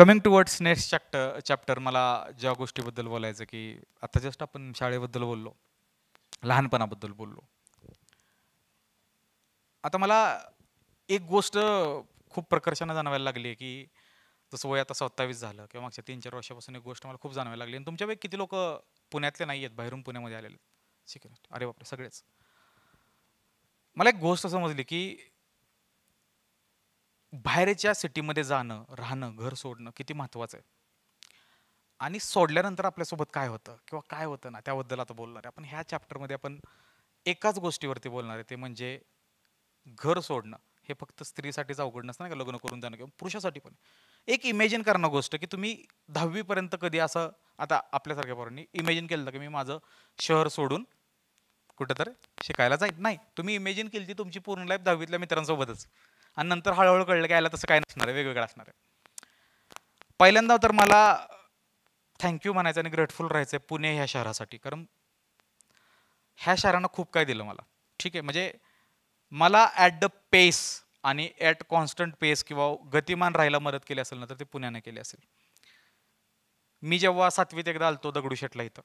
Coming towards next chapter chapter मला ज्या गोष्टीबद्दल बोलायचं की आता जस्ट आपण शाळेबद्दल बोललो लहानपणाबद्दल बोललो आता मला एक गोष्ट खूप प्रकर्षानं जाणवायला लागली आहे की जसं वय आता सत्तावीस झालं किंवा मागच्या तीन चार वर्षापासून एक गोष्ट मला खूप जाणवायला लागली आणि तुमच्यापैकी किती लोक पुण्यातले नाही आहेत बाहेरून पुण्यामध्ये आलेले ठीक आहे अरे बापरे सगळेच मला एक गोष्ट समजली की बाहेरच्या सिटीमध्ये जाणं राहणं घर सोडणं किती महत्वाचं आहे आणि सोडल्यानंतर आपल्यासोबत काय होतं किंवा काय होतं ना त्याबद्दल आता बोलणार आहे आपण ह्या चॅप्टरमध्ये आपण एकाच गोष्टीवरती बोलणार आहे ते म्हणजे घर सोडणं हे फक्त स्त्रीसाठीच अवघड नसतं ना का लग्न करून जाणं किंवा पुरुषासाठी पण एक इमेजिन करणं गोष्ट की तुम्ही दहावीपर्यंत कधी असं आता आपल्यासारख्या पोरांनी इमेजिन केलं की मी माझं शहर सोडून कुठं शिकायला जाईल नाही तुम्ही इमेजिन केली ती तुमची पूर्ण लाईफ दहावीतल्या मित्रांसोबतच आणि नंतर हळूहळू कळलं की याला तसं काय नसणार आहे वेगवेगळं असणार आहे पहिल्यांदा तर मला थँक्यू म्हणायचं आणि ग्रेटफुल राहायचं आहे पुणे ह्या शहरासाठी कारण ह्या शहरानं खूप काय दिलं मला ठीक आहे म्हणजे मला ॲट द पेस आणि ॲट कॉन्स्टंट पेस किंवा गतिमान राहायला मदत केली असेल ना तर ते पुण्याने केली असेल मी जेव्हा सातवीत एकदा आलतो दगडूशेठला इथं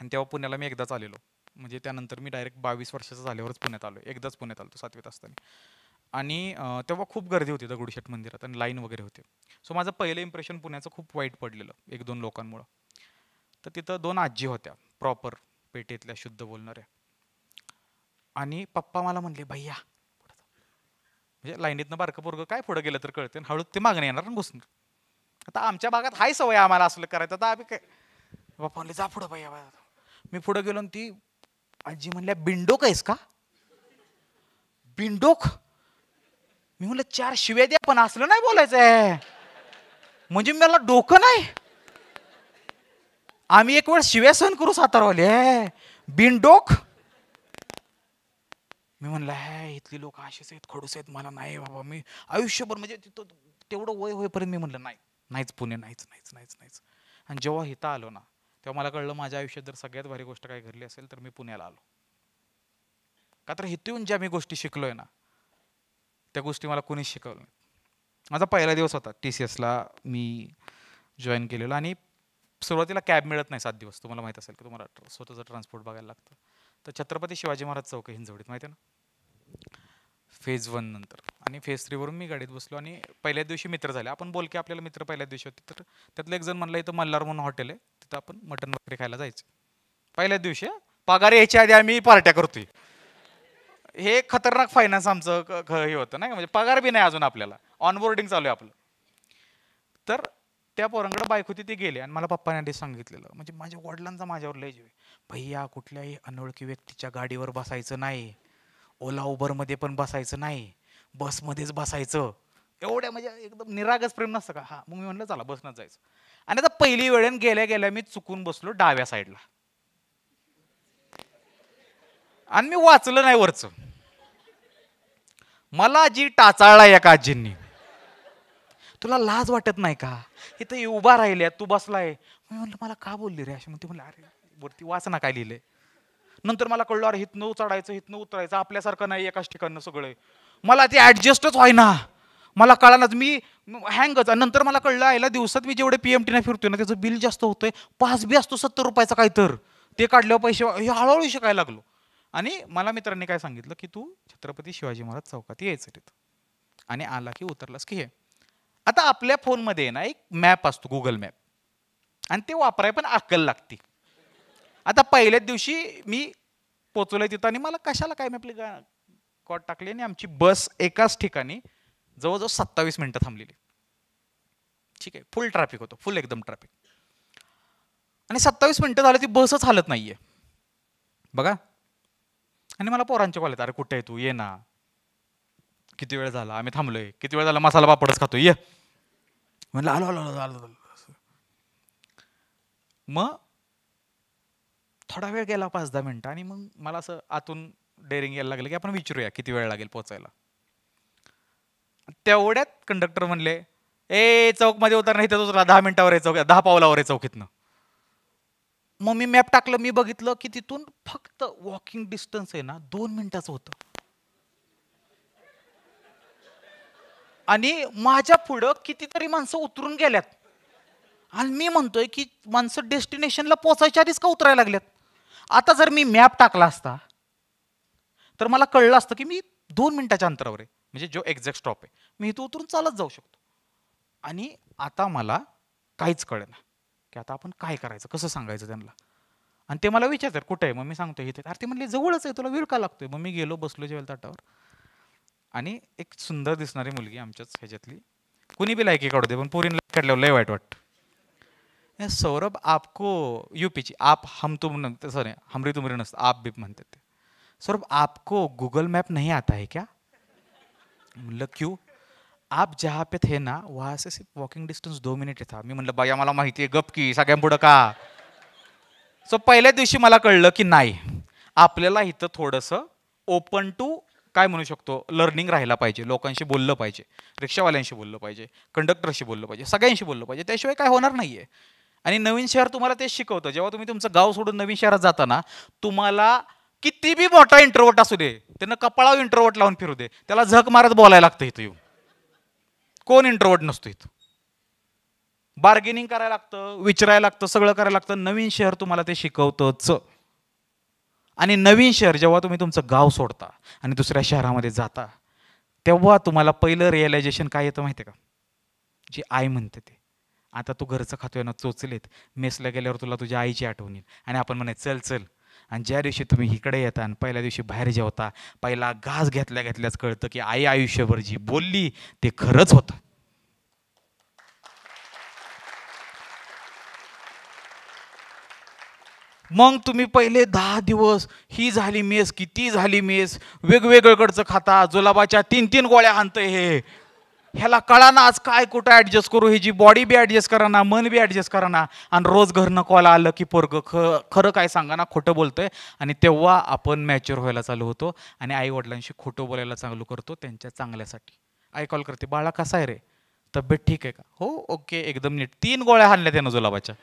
आणि तेव्हा पुण्याला मी एकदाच आलेलो म्हणजे त्यानंतर मी डायरेक्ट बावीस वर्षाचा झाल्यावरच पुण्यात आलो एकदाच पुण्यात आलो सातवीत असताना आणि तेव्हा खूप गर्दी होती दगडूशेठ मंदिरात आणि लाईन वगैरे होते सो माझं पहिलं इम्प्रेशन पुण्याचं खूप वाईट पडलेलं एक दोन लोकांमुळं तर तिथं दोन आजी होत्या प्रॉपर पेटीतल्या शुद्ध बोलणाऱ्या आणि पप्पा मला म्हणले भैया म्हणजे लाईनीतनं बारकं पोरगं काय पुढं गेलं तर कळते हळूच ते मागणं येणार ना घुसणार आता आमच्या भागात हाय सवय आम्हाला असलं करायचं आता आम्ही काय पप्पा म्हणले जा पुढं भैया मी पुढं गेलो आणि ती आजी म्हणल्या बिंडोक आहेस का बिंडोक मी म्हणलं चार शिव्या द्या पण असलं नाही बोलायचंय म्हणजे मला डोकं नाही आम्ही एक वेळ शिव्या सहन करू सातारवाले बिनडोक मी म्हणलं हे इथली लोक असेच आहेत खडूस आहेत मला नाही बाबा मी आयुष्यभर म्हणजे तिथं तेवढं वय होईपर्यंत मी म्हणलं नाही नाहीच पुणे नाहीच नाहीच नाहीच नाहीच आणि जेव्हा हिता आलो ना तेव्हा मला कळलं माझ्या आयुष्यात जर सगळ्यात भारी गोष्ट काय घडली असेल तर मी पुण्याला आलो का तर हिथून ज्या मी गोष्टी शिकलोय ना त्या गोष्टी मला कोणीच शिकवलं माझा पहिला दिवस होता टी सी एसला मी जॉईन केलेला आणि सुरुवातीला कॅब मिळत नाही सात दिवस तुम्हाला माहीत असेल की तुम्हाला स्वतःचं ट्रान्सपोर्ट बघायला लागतं तर छत्रपती शिवाजी महाराज चौक हिंजवडीत माहिती आहे ना फेज वन नंतर आणि फेज थ्रीवरून मी गाडीत बसलो आणि पहिल्याच दिवशी मित्र झाले आपण बोल की आपल्याला मित्र पहिल्या दिवशी होते तर त्यातलं एक जण म्हणलं इथं मल्हार म्हणून हॉटेल आहे तिथं आपण मटन वगैरे खायला जायचं पहिल्याच दिवशी पगार यायच्या आधी आम्ही पार्ट्या करतोय हे खतरनाक फायनान्स आमचं हे होतं नाही का म्हणजे पगार बी नाही अजून आपल्याला ऑनबोर्डिंग चालू आहे आपलं तर त्या पोरांकडे बाईक होती ती गेली आणि मला पप्पाने आधी सांगितलेलं म्हणजे माझ्या वडिलांचा माझ्यावर लय जीव भैया कुठल्याही अनोळखी व्यक्तीच्या गाडीवर बसायचं नाही ओला उबरमध्ये पण बसायचं नाही बसमध्येच बसायचं एवढ्या म्हणजे एकदम निरागस प्रेम नसतं का हां मग मी म्हणलं चला बसनं जायचं आणि आता पहिली वेळेन गेल्या गेल्या मी चुकून बसलो डाव्या साईडला आणि मी वाचलं नाही वरचं मला जी टाचाळला एका आजींनी तुला लाज वाटत नाही का इथे उभा राहिल्या तू बसलाय म्हणलं मला का बोलली रे अशी म्हणते म्हणलं अरे वरती वाचना काय लिहिले नंतर मला कळलं अरे हितनं चढायचं हितनं उतरायचं आपल्यासारखं नाही एकाच ठिकाणनं सगळं मला ते ऍडजस्टच व्हायना मला कळालाच मी हँगच नंतर मला कळलं आयला दिवसात मी जेवढे पी एम टीनं फिरतोय ना त्याचं बिल जास्त होतंय पास बी असतो सत्तर रुपयाचा काय तर ते काढल्यावर पैसे हे हळूहळू शिकायला लागलो आणि मला मित्रांनी काय सांगितलं की तू छत्रपती शिवाजी महाराज चौकात यायचं तिथं आणि आला की उतरलास की हे आता आपल्या फोनमध्ये ना एक मॅप असतो गुगल मॅप आणि ते वापराय पण अक्कल लागते आता पहिल्याच दिवशी मी पोचलो तिथं आणि मला कशाला काय मॅपली कॉट टाकली आणि आमची बस एकाच ठिकाणी जवळजवळ सत्तावीस मिनटं थांबलेली ठीक आहे फुल ट्रॅफिक होतं फुल एकदम ट्रॅफिक आणि सत्तावीस मिनटं झालं ती बसच हालत नाही आहे बघा आणि मला पोरांच्या कॉल येतात अरे कुठे आहे तू ये ना किती वेळ झाला आम्ही थांबलोय किती वेळ झाला मसाला पापडच खातो ये म्हणलं आलो आलो आलो आलो मग थोडा वेळ गेला पाच दहा मिनटं आणि मग मला असं आतून डेअरिंग यायला लागलं की आपण विचारूया किती वेळ लागेल पोचायला तेवढ्यात कंडक्टर म्हणले ए चौकमध्ये उतरणार इथे तुला दहा मिनिटावर आहे चौक दहा पावलावर आहे चौकीतनं मग मी मॅप टाकलं मी बघितलं की तिथून फक्त वॉकिंग डिस्टन्स आहे ना दोन मिनिटाचं होतं आणि माझ्या पुढं कितीतरी माणसं उतरून गेल्यात आणि मी म्हणतोय की माणसं डेस्टिनेशनला पोचायच्या आधीच का उतरायला लागल्यात आता जर मी मॅप टाकला असता तर मला कळलं असतं की मी दोन मिनिटाच्या अंतरावर आहे म्हणजे जो एक्झॅक्ट स्टॉप आहे मी इथं उतरून चालत जाऊ शकतो आणि आता मला काहीच कळेना की आता आपण काय करायचं कसं सांगायचं त्यांना आणि ते मला विचारतात कुठे आहे मग मी सांगतो इथे अरे ते म्हणले जवळच आहे तुला वेळ का लागतोय मग मी गेलो बसलो जेवेल ताटावर आणि एक सुंदर दिसणारी मुलगी आमच्याच ह्याच्यातली कुणी बी लायकी काढू दे पण पोरीन काढल्यावर लय वाईट वाटतं सौरभ आपको यूपीची आप हम तुम नंतर सॉरी हमरी तुमरी नसतं आप बीप म्हणतात ते सौरभ आपको गुगल मॅप नाही आता आहे क्या म्हणलं क्यू आप जहा पे थे ना वहां से सिर्फ वॉकिंग डिस्टन्स दो मिनिट था मी म्हटलं बाया मला माहिती आहे गप की सगळ्यांपुढं का सो पहिल्या दिवशी मला कळलं की नाही आपल्याला इथं थोडंसं ओपन टू काय म्हणू शकतो लर्निंग राहिला पाहिजे लोकांशी बोललं पाहिजे रिक्षावाल्यांशी बोललं पाहिजे कंडक्टरशी बोललं पाहिजे सगळ्यांशी बोललं पाहिजे त्याशिवाय काय होणार नाहीये आणि नवीन शहर तुम्हाला ते शिकवतं जेव्हा तुम्ही तुमचं गाव सोडून नवीन शहरात जाताना तुम्हाला किती बी मोठा इंटरवट असू दे त्यांना कपाळावर इंटरवट लावून फिरू दे त्याला झक मारत बोलायला लागतं इथं येऊन कोण इंट्रोवर्ट नसतो इथं बार्गेनिंग करायला लागतं विचारायला लागतं सगळं करायला लागतं नवीन शहर तुम्हाला ते शिकवतंच आणि नवीन शहर जेव्हा तुम्ही तुमचं गाव सोडता आणि दुसऱ्या शहरामध्ये जाता तेव्हा तुम्हाला पहिलं रिअलायझेशन काय येतं माहिती आहे का जी आई म्हणते ते आता तू घरचं खातोय ना चोचलेत मेसला गेल्यावर तुला तुझ्या आईची आठवण येईल आणि आपण म्हणे चल चल आणि ज्या दिवशी तुम्ही इकडे येता आणि पहिल्या दिवशी बाहेर जेवता पहिला घास घेतल्या घेतल्याच कळतं की आई आयुष्यभर जी बोलली ते खरंच होतं मग तुम्ही पहिले दहा दिवस ही झाली मेस किती ती झाली मेस वेगवेगळकडचं खाता जुलाबाच्या तीन तीन गोळ्या आणतं हे ह्याला कळाना आज काय कुठं ॲडजस्ट करू जी बॉडी बी ऍडजस्ट करा ना मन बी ऍडजस्ट करा ना आणि रोज घरनं कॉल आलं की पोरग ख खरं काय सांगा ना खोटं बोलतोय आणि तेव्हा आपण मॅच्युअर व्हायला चालू होतो आणि आई वडिलांशी खोटं बोलायला चालू करतो त्यांच्या चांगल्यासाठी आई कॉल करते बाळा कसा आहे रे तब्येत ठीक आहे का हो ओके एकदम नीट तीन गोळ्या हाणल्या त्यानं जुलाबाच्या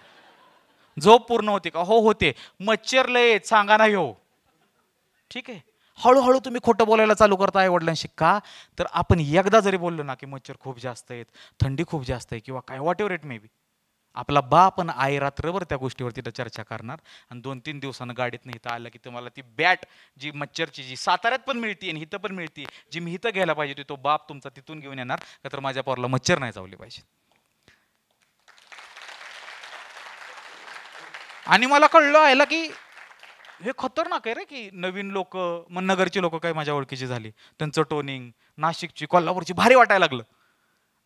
झोप पूर्ण होते का हो होते मच्छर लय सांगा ना हो ठीक आहे हळूहळू तुम्ही खोटं बोलायला चालू करता आई वडिलांशी का तर आपण एकदा जरी बोललो ना की मच्छर खूप जास्त आहेत थंडी खूप जास्त आहे किंवा काय whatever it may be आपला बाप आणि आई रात्रभर त्या गोष्टीवर तिथं चर्चा करणार आणि दोन तीन दिवसानं गाडीत नाही आलं की तुम्हाला ती बॅट जी मच्छरची जी साताऱ्यात पण मिळते आणि इथं पण मिळते जी मी इथं घ्यायला पाहिजे होती तो बाप तुमचा तिथून घेऊन येणार का तर माझ्या पोराला मच्छर नाही जावले पाहिजे आणि मला कळलं आयला की हे खतरनाक आहे रे की नवीन लोक मग नगरची लोक काही माझ्या ओळखीची झाली त्यांचं टोनिंग नाशिकची कोल्हापूरची भारी वाटायला लागलं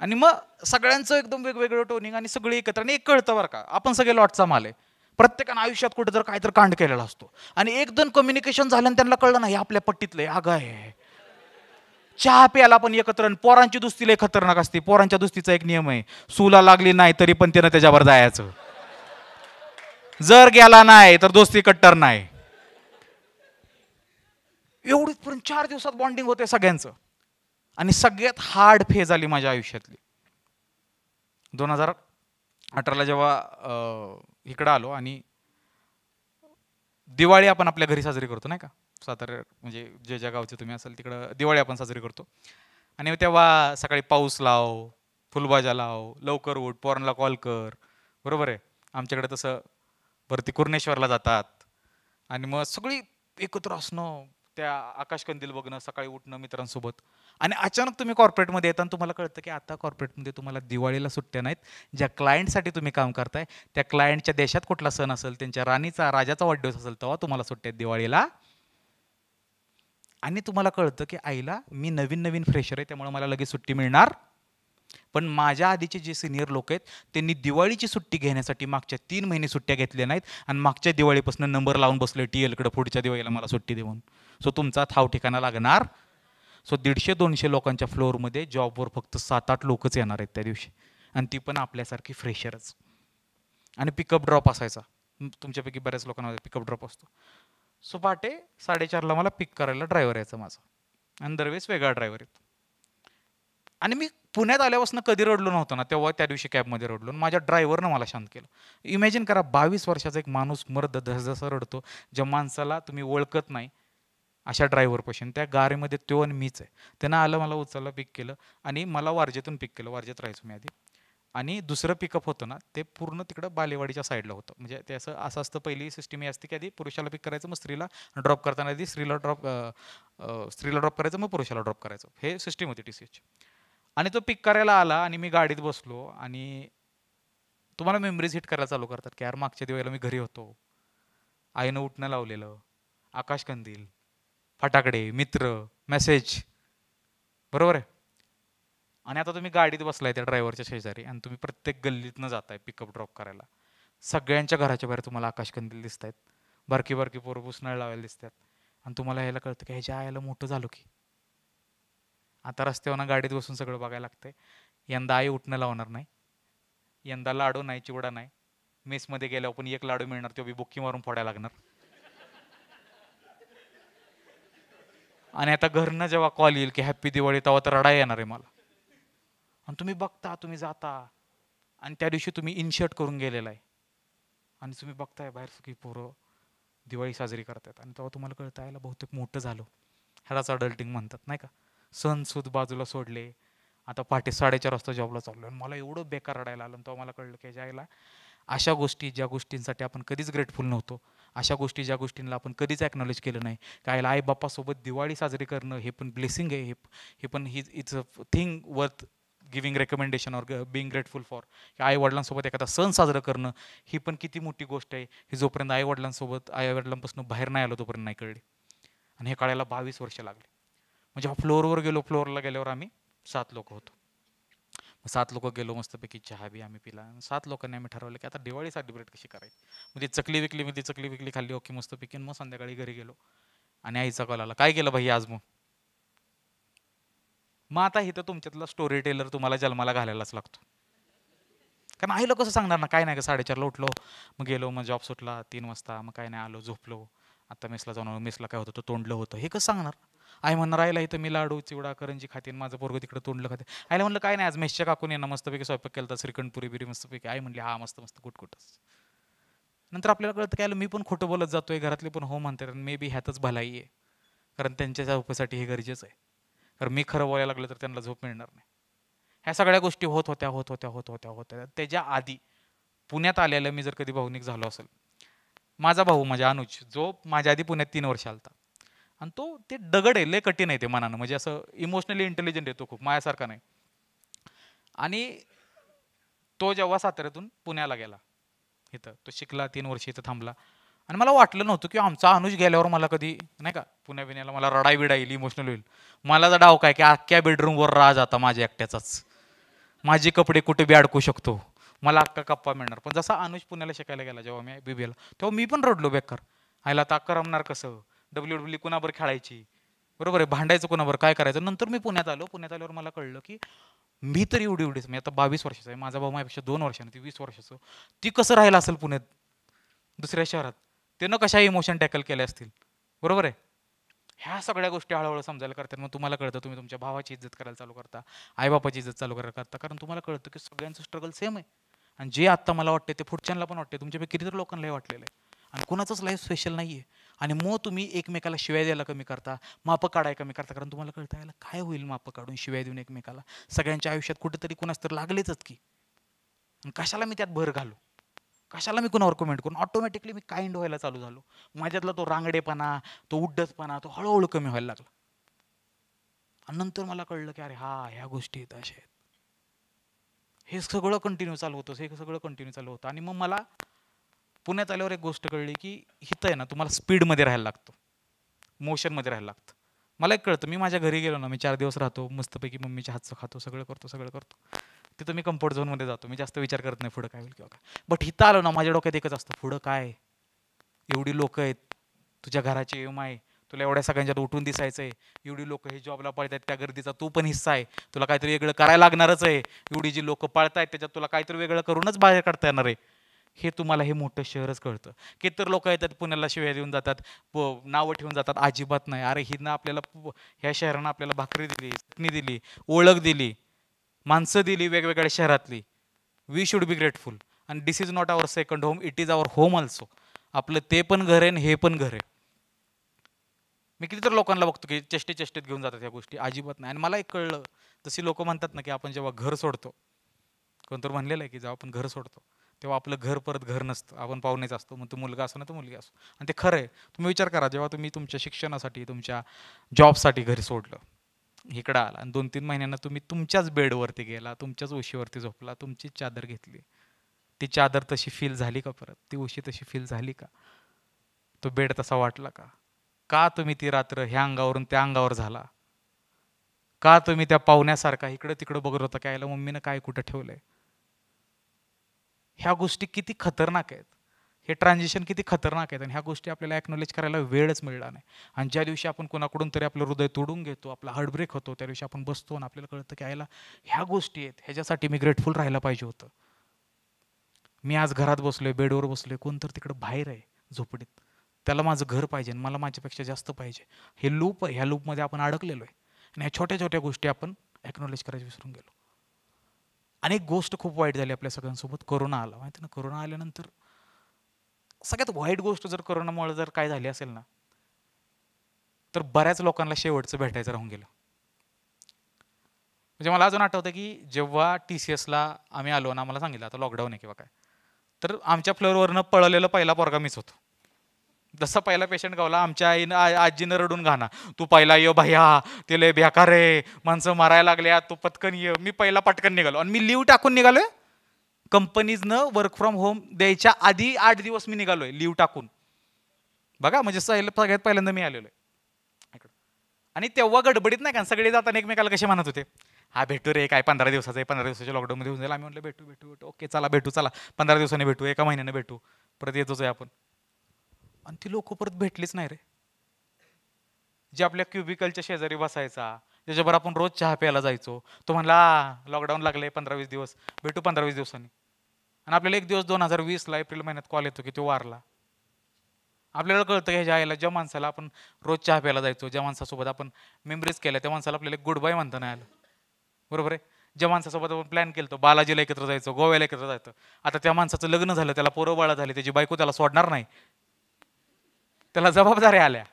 आणि मग सगळ्यांचं एकदम वेगवेगळं टोनिंग आणि सगळी एकत्र आणि एक कळतं बरं का आपण सगळे लॉटचा माल आहे प्रत्येकानं आयुष्यात कुठं जर काहीतरी कांड केलेला असतो आणि एक दोन कम्युनिकेशन झाल्यानं त्यांना कळलं नाही आपल्या पट्टीतलं आग आहे चहा प्यायला पण एकत्र पोरांची दुस्तीला एक खतरनाक असते पोरांच्या दुस्तीचा एक नियम आहे सुला लागली नाही तरी पण त्यानं त्याच्यावर जायचं जर गेला नाही तर दोस्ती कट्टर नाही एवढीच पण चार दिवसात बॉन्डिंग होते सगळ्यांचं आणि सगळ्यात हार्ड फेज आली माझ्या आयुष्यातली दोन हजार अठराला जेव्हा इकडं आलो आणि दिवाळी आपण आपल्या घरी साजरी करतो नाही का सातारे म्हणजे जे ज्या गावचे तुम्ही असाल तिकडं दिवाळी आपण साजरी करतो आणि तेव्हा सकाळी पाऊस लाव फुलबाजा लाव लवकर उठ पोरांना कॉल कर बरोबर आहे आमच्याकडे तसं भरती कुर्णेश्वरला जातात आणि मग सगळी एकत्र असणं त्या आकाशकंदील बघणं सकाळी उठणं मित्रांसोबत आणि अचानक तुम्ही कॉर्पोरेटमध्ये येता आणि तुम्हाला कळतं की आता कॉर्पोरेटमध्ये तुम्हाला दिवाळीला सुट्ट्या नाहीत ज्या क्लायंटसाठी तुम्ही काम करताय त्या क्लायंटच्या देशात कुठला सण असेल त्यांच्या राणीचा राजाचा वाढदिवस असेल तेव्हा तुम्हाला सुट्ट्या दिवाळीला आणि तुम्हाला कळतं की आईला मी नवीन नवीन फ्रेशर आहे त्यामुळे मला लगेच सुट्टी मिळणार पण माझ्या आधीचे जे सिनियर लोक आहेत त्यांनी दिवाळीची सुट्टी घेण्यासाठी मागच्या तीन महिने सुट्ट्या घेतल्या नाहीत आणि मागच्या दिवाळीपासून नंबर लावून बसले टी एलकडं पुढच्या दिवाळीला मला सुट्टी देऊन सो तुमचा थाव ठिकाणा लागणार सो दीडशे दोनशे लोकांच्या फ्लोअरमध्ये जॉबवर फक्त सात आठ लोकच येणार आहेत त्या दिवशी आणि ती पण आपल्यासारखी फ्रेशरच आणि पिकअप ड्रॉप असायचा तुमच्यापैकी बऱ्याच लोकांना पिकअप ड्रॉप असतो सो पहाटे साडेचारला मला पिक करायला ड्रायव्हर यायचा माझा आणि दरवेळेस वेगळा ड्रायव्हर येतो आणि मी पुण्यात आल्यापासून कधी रडलो नव्हतो ना तेव्हा त्या दिवशी कॅबमध्ये रडलो माझ्या ड्रायव्हरनं मला शांत केलं इमॅजिन करा बावीस वर्षाचा एक माणूस मर्द धसधसा रडतो ज्या माणसाला तुम्ही ओळखत नाही अशा ड्रायव्हर त्या गारीमध्ये तो आणि मीच आहे त्यांना आलं मला उचलला पिक केलं आणि मला वारजेतून पिक केलं वारजेत राहायचो मी आधी आणि दुसरं पिकअप होतं ना ते पूर्ण तिकडं बालेवाडीच्या साईडला होतं म्हणजे ते असं असं असतं पहिली सिस्टीम ही असते की आधी पुरुषाला पिक करायचं मग स्त्रीला ड्रॉप करताना आधी स्त्रीला ड्रॉप स्त्रीला ड्रॉप करायचं मग पुरुषाला ड्रॉप करायचं हे सिस्टीम होती टी सी आणि तो पिक करायला आला आणि मी गाडीत बसलो आणि तुम्हाला मेमरीज हिट करायला चालू करतात की यार मागच्या दिवाळीला मी घरी होतो आईनं उठणं लावलेलं आकाशकंदील फटाकडे मित्र मेसेज बरोबर आहे आणि आता तुम्ही गाडीत बसलाय त्या ड्रायव्हरच्या शेजारी आणि तुम्ही प्रत्येक गल्लीतनं जाताय पिकअप ड्रॉप करायला सगळ्यांच्या घराच्या बाहेर तुम्हाला कंदील दिसत आहेत बरकी बरकी पोरं पुसणाळ लावायला दिसतात आणि तुम्हाला यायला कळतं की ह्याच्या आयला मोठं झालं की आता रस्त्यावरनं गाडीत बसून सगळं बघायला लागतंय यंदा आई उठण्याला लावणार नाही यंदा लाडू नाही चिवडा नाही मध्ये गेल्यावर पण एक लाडू मिळणार तो बी बुक्की मारून फोडायला लागणार आणि आता घरनं जेव्हा कॉल येईल की हॅप्पी दिवाळी तेव्हा तर रडा येणार आहे मला आणि तुम्ही बघता तुम्ही जाता आणि त्या दिवशी तुम्ही इनशर्ट करून गेलेला आहे आणि तुम्ही बघताय बाहेर सुखी पोरं दिवाळी साजरी करतात आणि तेव्हा तुम्हाला कळतं यायला बहुतेक मोठं झालं ह्यालाच अडल्टिंग म्हणतात नाही का सणसूद बाजूला सोडले आता पहाटे साडेचार वाजता जॉबला चाललो आणि मला एवढं बेकार रडायला आलं तेव्हा मला कळलं की जायला अशा गोष्टी ज्या गोष्टींसाठी आपण कधीच ग्रेटफुल नव्हतो अशा गोष्टी ज्या गोष्टींना आपण कधीच ॲक्नॉलेज केलं नाही कायला आई बाप्पासोबत दिवाळी साजरी करणं हे पण ब्लेसिंग आहे हे पण ही it's a thing worth giving recommendation or being grateful for आई वडिलांसोबत एखादा सण साजरा करणं ही पण किती मोठी गोष्ट आहे ही जोपर्यंत आई वडिलांसोबत आई वडिलांपासून बाहेर नाही आलो तोपर्यंत नाही कळली आणि हे कळायला बावीस वर्ष लागले म्हणजे फ्लोअरवर गेलो फ्लोअरला गेल्यावर आम्ही सात लोक होतो सात लोक गेलो मस्तपैकी चहा बी आम्ही पिला सात लोकांनी आम्ही ठरवलं की आता दिवाळी सेलिब्रेट कशी करायची म्हणजे चकली विकली म्हणजे चकली विकली खाल्ली ओके मस्तपैकी मग संध्याकाळी घरी गेलो आणि आईचा कॉल आला काय केलं भाई आज मग मग आता इथं तुमच्यातला स्टोरी टेलर तुम्हाला जन्माला घालायलाच लागतो कारण आईला कसं सांगणार ना काय नाही का साडेचारला उठलो मग गेलो मग जॉब सुटला तीन वाजता मग काय नाही आलो झोपलो आता मेसला जाऊन मेसला काय होतं तो तोंडलं होतं हे कसं सांगणार आई म्हणणार आईला इथं मी लाडू चिवडा करंजी खाते माझं पोरग तिकडे तोंडलं खाते आईला म्हणलं काय नाही आज मेशच्या काकून येणं मस्तपैकी स्वयंपाक केला तर श्रीखंडपुरी बिरी मस्तपैकी आई म्हणली हा मस्त मस्त कुठंच नंतर आपल्याला कळतं काय मी पण खोटं बोलत जातोय घरातले पण हो आणि मे बी ह्यातच भलाई आहे कारण त्यांच्या झोपेसाठी हे गरजेचं आहे कारण मी खरं बोलायला लागलं तर त्यांना झोप मिळणार नाही ह्या सगळ्या गोष्टी होत होत्या होत होत्या होत होत्या होत होत्या त्याच्या आधी पुण्यात आलेलं मी जर कधी भावनिक झालो असेल माझा भाऊ माझ्या अनुज जो माझ्या आधी पुण्यात तीन वर्ष आलता आणि तो ते दगड आहे लय कठीण आहे ते मनानं म्हणजे असं इमोशनली इंटेलिजंट आहे तो खूप मायासारखा नाही आणि तो जेव्हा साताऱ्यातून पुण्याला गेला इथं तो शिकला तीन वर्ष इथं थांबला आणि मला वाटलं नव्हतं की आमचा अनुज गेल्यावर मला कधी नाही का पुण्या बिण्याला मला रडाई बिडा येईल इमोशनल होईल मला जर डाव काय की अख्ख्या बेडरूमवर राज आता माझ्या एकट्याचाच माझे कपडे कुठे बी अडकू शकतो मला अक्का कप्पा मिळणार पण जसा अनुज पुण्याला शिकायला गेला जेव्हा मी बीबीला तेव्हा मी पण रडलो बेकर आयला आता करमणार कसं डब्ल्यू डब्ल्यू कुणावर खेळायची बरोबर आहे भांडायचं कोणावर काय करायचं नंतर मी पुण्यात आलो पुण्यात आल्यावर मला कळलं की मी तरी एवढी एवढीच मी आता बावीस वर्षाचा आहे माझा भाऊ माझ्यापेक्षा दोन वर्षाने ती वीस वर्षाचं ती कसं राहिलं असेल पुण्यात दुसऱ्या शहरात त्यानं कशा इमोशन टॅकल केल्या असतील बरोबर आहे ह्या सगळ्या गोष्टी हळूहळू समजायला करतात मग तुम्हाला कळतं तुम्ही तुमच्या भावाची इज्जत करायला चालू करता आईबापाची इज्जत चालू करायला करता कारण तुम्हाला कळतं की सगळ्यांचं स्ट्रगल सेम आहे आणि जे आत्ता मला वाटते ते पुढच्यांना पण वाटते तुमच्यापैकी कितीतरी लोकांनाही वाटलेलं आहे आणि कोणाचंच लाईफ स्पेशल नाही आहे आणि मग तुम्ही एकमेकाला शिव्या द्यायला कमी करता माप काढायला कमी करता कारण तुम्हाला कळता यायला काय होईल मापं काढून शिव्या देऊन एकमेकाला सगळ्यांच्या आयुष्यात कुठेतरी कुणास तर लागलेच की कशाला मी त्यात भर घालू कशाला मी कुणावर कमेंट करून ऑटोमॅटिकली मी काइंड व्हायला चालू झालो माझ्यातला तो रांगडेपणा तो उड्डसपणा तो हळूहळू कमी व्हायला लागला आणि नंतर मला कळलं की अरे हा ह्या गोष्टी येत अशा आहेत हे सगळं कंटिन्यू चालू होतं हे सगळं कंटिन्यू चालू होतं आणि मग मला पुण्यात आल्यावर एक गोष्ट कळली की हिथं आहे ना तुम्हाला स्पीडमध्ये राहायला लागतो मोशनमध्ये राहायला लागतं मला एक कळतं मी माझ्या घरी गेलो ना मी चार दिवस राहतो मस्तपैकी मम्मीच्या हातचं खातो सगळं करतो सगळं करतो तिथं मी कम्फर्ट झोनमध्ये जातो मी जास्त विचार करत नाही पुढं काय होईल किंवा काय बट हिथं आलो ना माझ्या डोक्यात एकच असतं पुढं काय एवढी लोक आहेत तुझ्या घराची एम आहे तुला एवढ्या सगळ्यांच्यात उठून दिसायचं आहे एवढी लोक हे जॉबला आहेत त्या गर्दीचा तू पण हिस्सा आहे तुला काहीतरी वेगळं करायला लागणारच आहे एवढी जी लोकं पाळतायत त्याच्यात तुला काहीतरी वेगळं करूनच बाहेर काढता येणार आहे हे तुम्हाला हे मोठं शहरच कळतं कितर लोक येतात पुण्याला शिव्या देऊन जातात प नावं ठेवून जातात अजिबात नाही अरे हिनं आपल्याला ह्या शहरानं आपल्याला भाकरी दिली चटणी दिली ओळख दिली माणसं दिली वेगवेगळ्या शहरातली we should be grateful and this is not our second home it is our home also आपलं ते पण घर आहे आणि हे पण घर आहे मी किती तर लोकांना बघतो की चष्टे चेष्टेत घेऊन जातात ह्या गोष्टी अजिबात नाही आणि मला एक कळलं जशी लोक म्हणतात ना की आपण जेव्हा घर सोडतो कोणतर म्हणलेलं आहे की जेव्हा आपण घर सोडतो तेव्हा आपलं घर परत घर नसतं आपण पाहुणेच असतो मग तो मुलगा असो ना तर मुलगी असो आणि ते खरं आहे तुम्ही विचार करा जेव्हा तुम्ही तुमच्या शिक्षणासाठी तुमच्या जॉबसाठी घरी सोडलं इकडं आला आणि दोन तीन महिन्यांना तुम्ही तुमच्याच बेडवरती गेला तुमच्याच उशीवरती झोपला तुमचीच चादर घेतली ती चादर तशी फील झाली का परत ती उशी तशी फील झाली का तो बेड तसा वाटला का का तुम्ही ती रात्र ह्या अंगावरून त्या अंगावर झाला का तुम्ही त्या पाहुण्यासारखा इकडं तिकडं बघत होता काय मम्मीनं काय कुठं ठेवलंय ह्या गोष्टी किती खतरनाक आहेत हे ट्रान्झिशन किती खतरनाक आहेत आणि ह्या गोष्टी आपल्याला ॲक्नॉलेज करायला वेळच मिळणार नाही आणि ज्या दिवशी आपण कोणाकडून तरी आपलं हृदय तोडून घेतो आपला हार्टब्रेक होतो त्या दिवशी आपण बसतो आणि आपल्याला कळतं की आयला ह्या गोष्टी आहेत ह्याच्यासाठी मी ग्रेटफुल राहायला पाहिजे होतं मी आज घरात बसलोय बेडवर बसलोय तर तिकडं बाहेर आहे झोपडीत त्याला माझं घर पाहिजे मला माझ्यापेक्षा जास्त पाहिजे हे लूप आहे ह्या लूपमध्ये आपण अडकलेलो आहे आणि ह्या छोट्या छोट्या गोष्टी आपण ॲक्नॉलेज करायला विसरून गेलो अनेक गोष्ट खूप वाईट झाली आपल्या सगळ्यांसोबत करोना आला माहिती ना करोना आल्यानंतर सगळ्यात वाईट गोष्ट जर करोनामुळे जर काय झाली असेल ना तर बऱ्याच लोकांना शेवटचं भेटायचं राहून गेलं म्हणजे मला अजून आठवतं की जेव्हा टी सी एसला आम्ही आलो ना आम्हाला सांगितलं आता लॉकडाऊन आहे किंवा काय तर आमच्या फ्लोअरवरनं पळलेलं पहिला पोरगा मीच होतो जसं पहिला पेशंट गावला आमच्या आईनं आजीनं रडून घाना तू पहिला यो भैया ते लय बेकार रे माणसं मारायला लागल्या तू पटकन ये मी पहिला पटकन निघालो आणि मी लिव्ह टाकून निघालोय कंपनीजनं वर्क फ्रॉम होम द्यायच्या आधी आठ दिवस मी निघालोय लिव्ह टाकून बघा म्हणजे सगळ्यात पहिल्यांदा मी आलेलो आहे आणि तेव्हा गडबडीत नाही का सगळे जाताना एकमेकाला कसे म्हणत होते हा भेटू रे काय पंधरा दिवसाचा आहे पंधरा दिवसाच्या लॉकडाऊनमध्ये होऊन जाईल आम्ही म्हटलं भेटू भेटू भेटू ओके चला भेटू चला पंधरा दिवसाने भेटू एका महिन्याने भेटू परत येतोच आहे आपण आणि ती लोक परत भेटलीच नाही रे जे आपल्या क्युबिकलच्या शेजारी बसायचा ज्याच्याबरोबर आपण रोज चहा प्यायला जायचो तो म्हणला लॉकडाऊन लागले पंधरा वीस दिवस भेटू पंधरा वीस दिवसांनी आणि आपल्याला एक दिवस दोन हजार वीसला एप्रिल महिन्यात कॉल येतो की तो वारला आपल्याला कळतं ह्याच्या आईला ज्या माणसाला आपण रोज चहा प्यायला जायचो ज्या माणसासोबत आपण मेमरीज केल्या त्या माणसाला आपल्याला गुड बाय म्हणता नाही आलं बरोबर आहे ज्या माणसासोबत आपण प्लॅन केलं तो बालाजीला एकत्र जायचो गोव्याला एकत्र जायचं आता त्या माणसाचं लग्न झालं त्याला पोरं बाळा झाली त्याची बायको त्याला सोडणार नाही त्याला जबाबदाऱ्या आल्या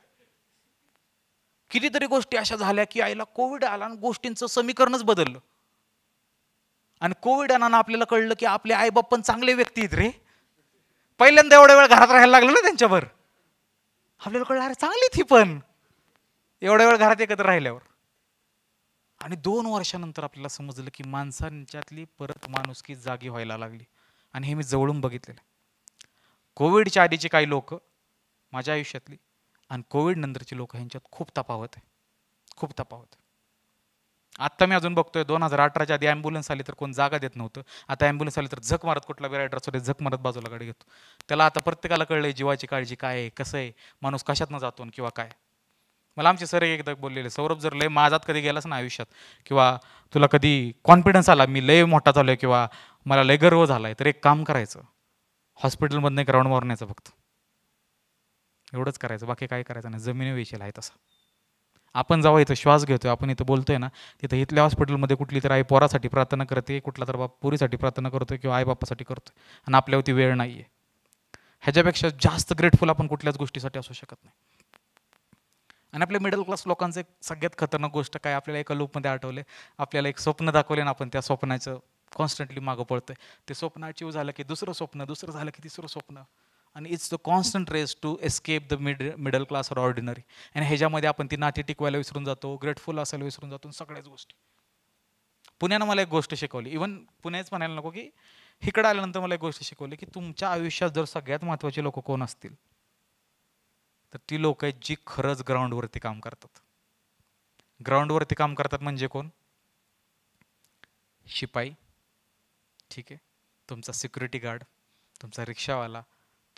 कितीतरी गोष्टी अशा झाल्या की आईला कोविड आला आणि गोष्टींचं समीकरणच बदललं आणि कोविड आणानं आपल्याला कळलं की आपले आई बाप पण चांगले व्यक्ती आहेत रे पहिल्यांदा एवढ्या वेळ घरात राहायला लागलं ना त्यांच्यावर आपल्याला कळलं अरे चांगली ती पण एवढ्या वेळ घरात एकत्र राहिल्यावर आणि दोन वर्षानंतर आपल्याला समजलं की माणसांच्यातली परत माणुसकी जागी व्हायला लागली आणि हे मी जवळून बघितलेलं कोविडच्या आधीचे काही लोक माझ्या आयुष्यातली आणि कोविडनंतरची लोक ह्यांच्यात खूप तपावत आहे खूप तपावत आत्ता मी अजून बघतोय दोन हजार अठराच्या आधी ॲम्ब्युलन्स आली तर कोण जागा देत नव्हतं आता ॲम्ब्युलन्स आली तर झक मारत कुठला बी रायडर झक मारत बाजूला गाडी घेतो त्याला आता प्रत्येकाला कळलं जीवाची काळजी काय आहे कसं आहे माणूस कशातनं जातो किंवा काय मला आमचे सर एकदा बोललेले सौरभ जर लय माझ्यात कधी गेलास ना आयुष्यात किंवा तुला कधी कॉन्फिडन्स आला मी लय मोठा झालो आहे किंवा मला लय गर्व झाला आहे तर एक काम करायचं हॉस्पिटलमधनं एक राऊंड मारण्याचं फक्त एवढंच करायचं बाकी काय करायचं नाही जमिनीविषयी आहे तसा आपण जेव्हा इथं श्वास घेतोय आपण इथं बोलतोय ना तिथं इथल्या हॉस्पिटलमध्ये कुठली तर आई पोरासाठी प्रार्थना करते कुठला तर बाप पुरीसाठी प्रार्थना करतो किंवा आई बापासाठी करतोय आणि आपल्यावरती वेळ नाही आहे ह्याच्यापेक्षा जास्त ग्रेटफुल आपण कुठल्याच गोष्टीसाठी असू शकत नाही आणि आपल्या मिडल क्लास लोकांचं एक सगळ्यात खतरनाक गोष्ट काय आपल्याला एका लूपमध्ये आठवले आपल्याला एक स्वप्न दाखवले ना आपण त्या स्वप्नाचं कॉन्स्टंटली मागं पळतोय ते स्वप्न अचीव झालं की दुसरं स्वप्न दुसरं झालं की तिसरं स्वप्न आणि it's the constant race to escape the mid middle class or ordinary आणि ह्याच्यामध्ये आपण ती नाती टिकवायला विसरून जातो ग्रेटफुल असायला विसरून जातो सगळ्याच गोष्टी पुण्यानं मला एक गोष्ट शिकवली इवन पुण्याच म्हणायला नको की इकडे आल्यानंतर मला एक गोष्ट शिकवली की तुमच्या आयुष्यात जर सगळ्यात महत्त्वाचे लोक कोण असतील तर ती लोक आहेत जी खरंच ग्राउंडवरती काम करतात ग्राउंडवरती काम करतात म्हणजे कोण शिपाई ठीक आहे तुमचा सिक्युरिटी गार्ड तुमचा रिक्षावाला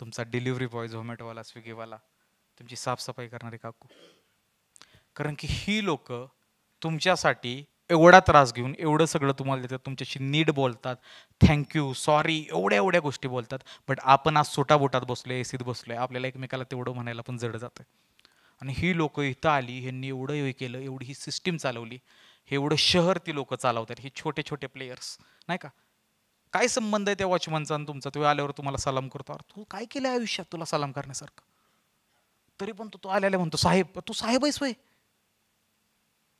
तुमचा डिलिव्हरी बॉय झोमॅटोवाला स्विगीवाला तुमची साफसफाई करणारे काकू कारण की ही लोक तुमच्यासाठी एवढा त्रास घेऊन एवढं सगळं तुम्हाला देतात तुमच्याशी नीट बोलतात थँक्यू सॉरी एवढ्या एवढ्या गोष्टी बोलतात बट आपण आज सोटा बसलो आहे एसीत बसलो आहे आपल्याला एकमेकाला तेवढं म्हणायला पण जड जातं आणि ही लोकं इथं आली ह्यांनी एवढं हे केलं एवढी ही सिस्टीम चालवली हे एवढं शहर ती लोकं चालवतात हे छोटे छोटे प्लेयर्स नाही का काय संबंध आहे त्या वॉचमनचा आणि तुमचा तुम्ही आल्यावर तुम्हाला सलाम करतो अरे तू काय केलं आयुष्यात तुला सलाम करण्यासारखं तरी पण तू तो आलेला म्हणतो साहेब तू साहेब आहेस वय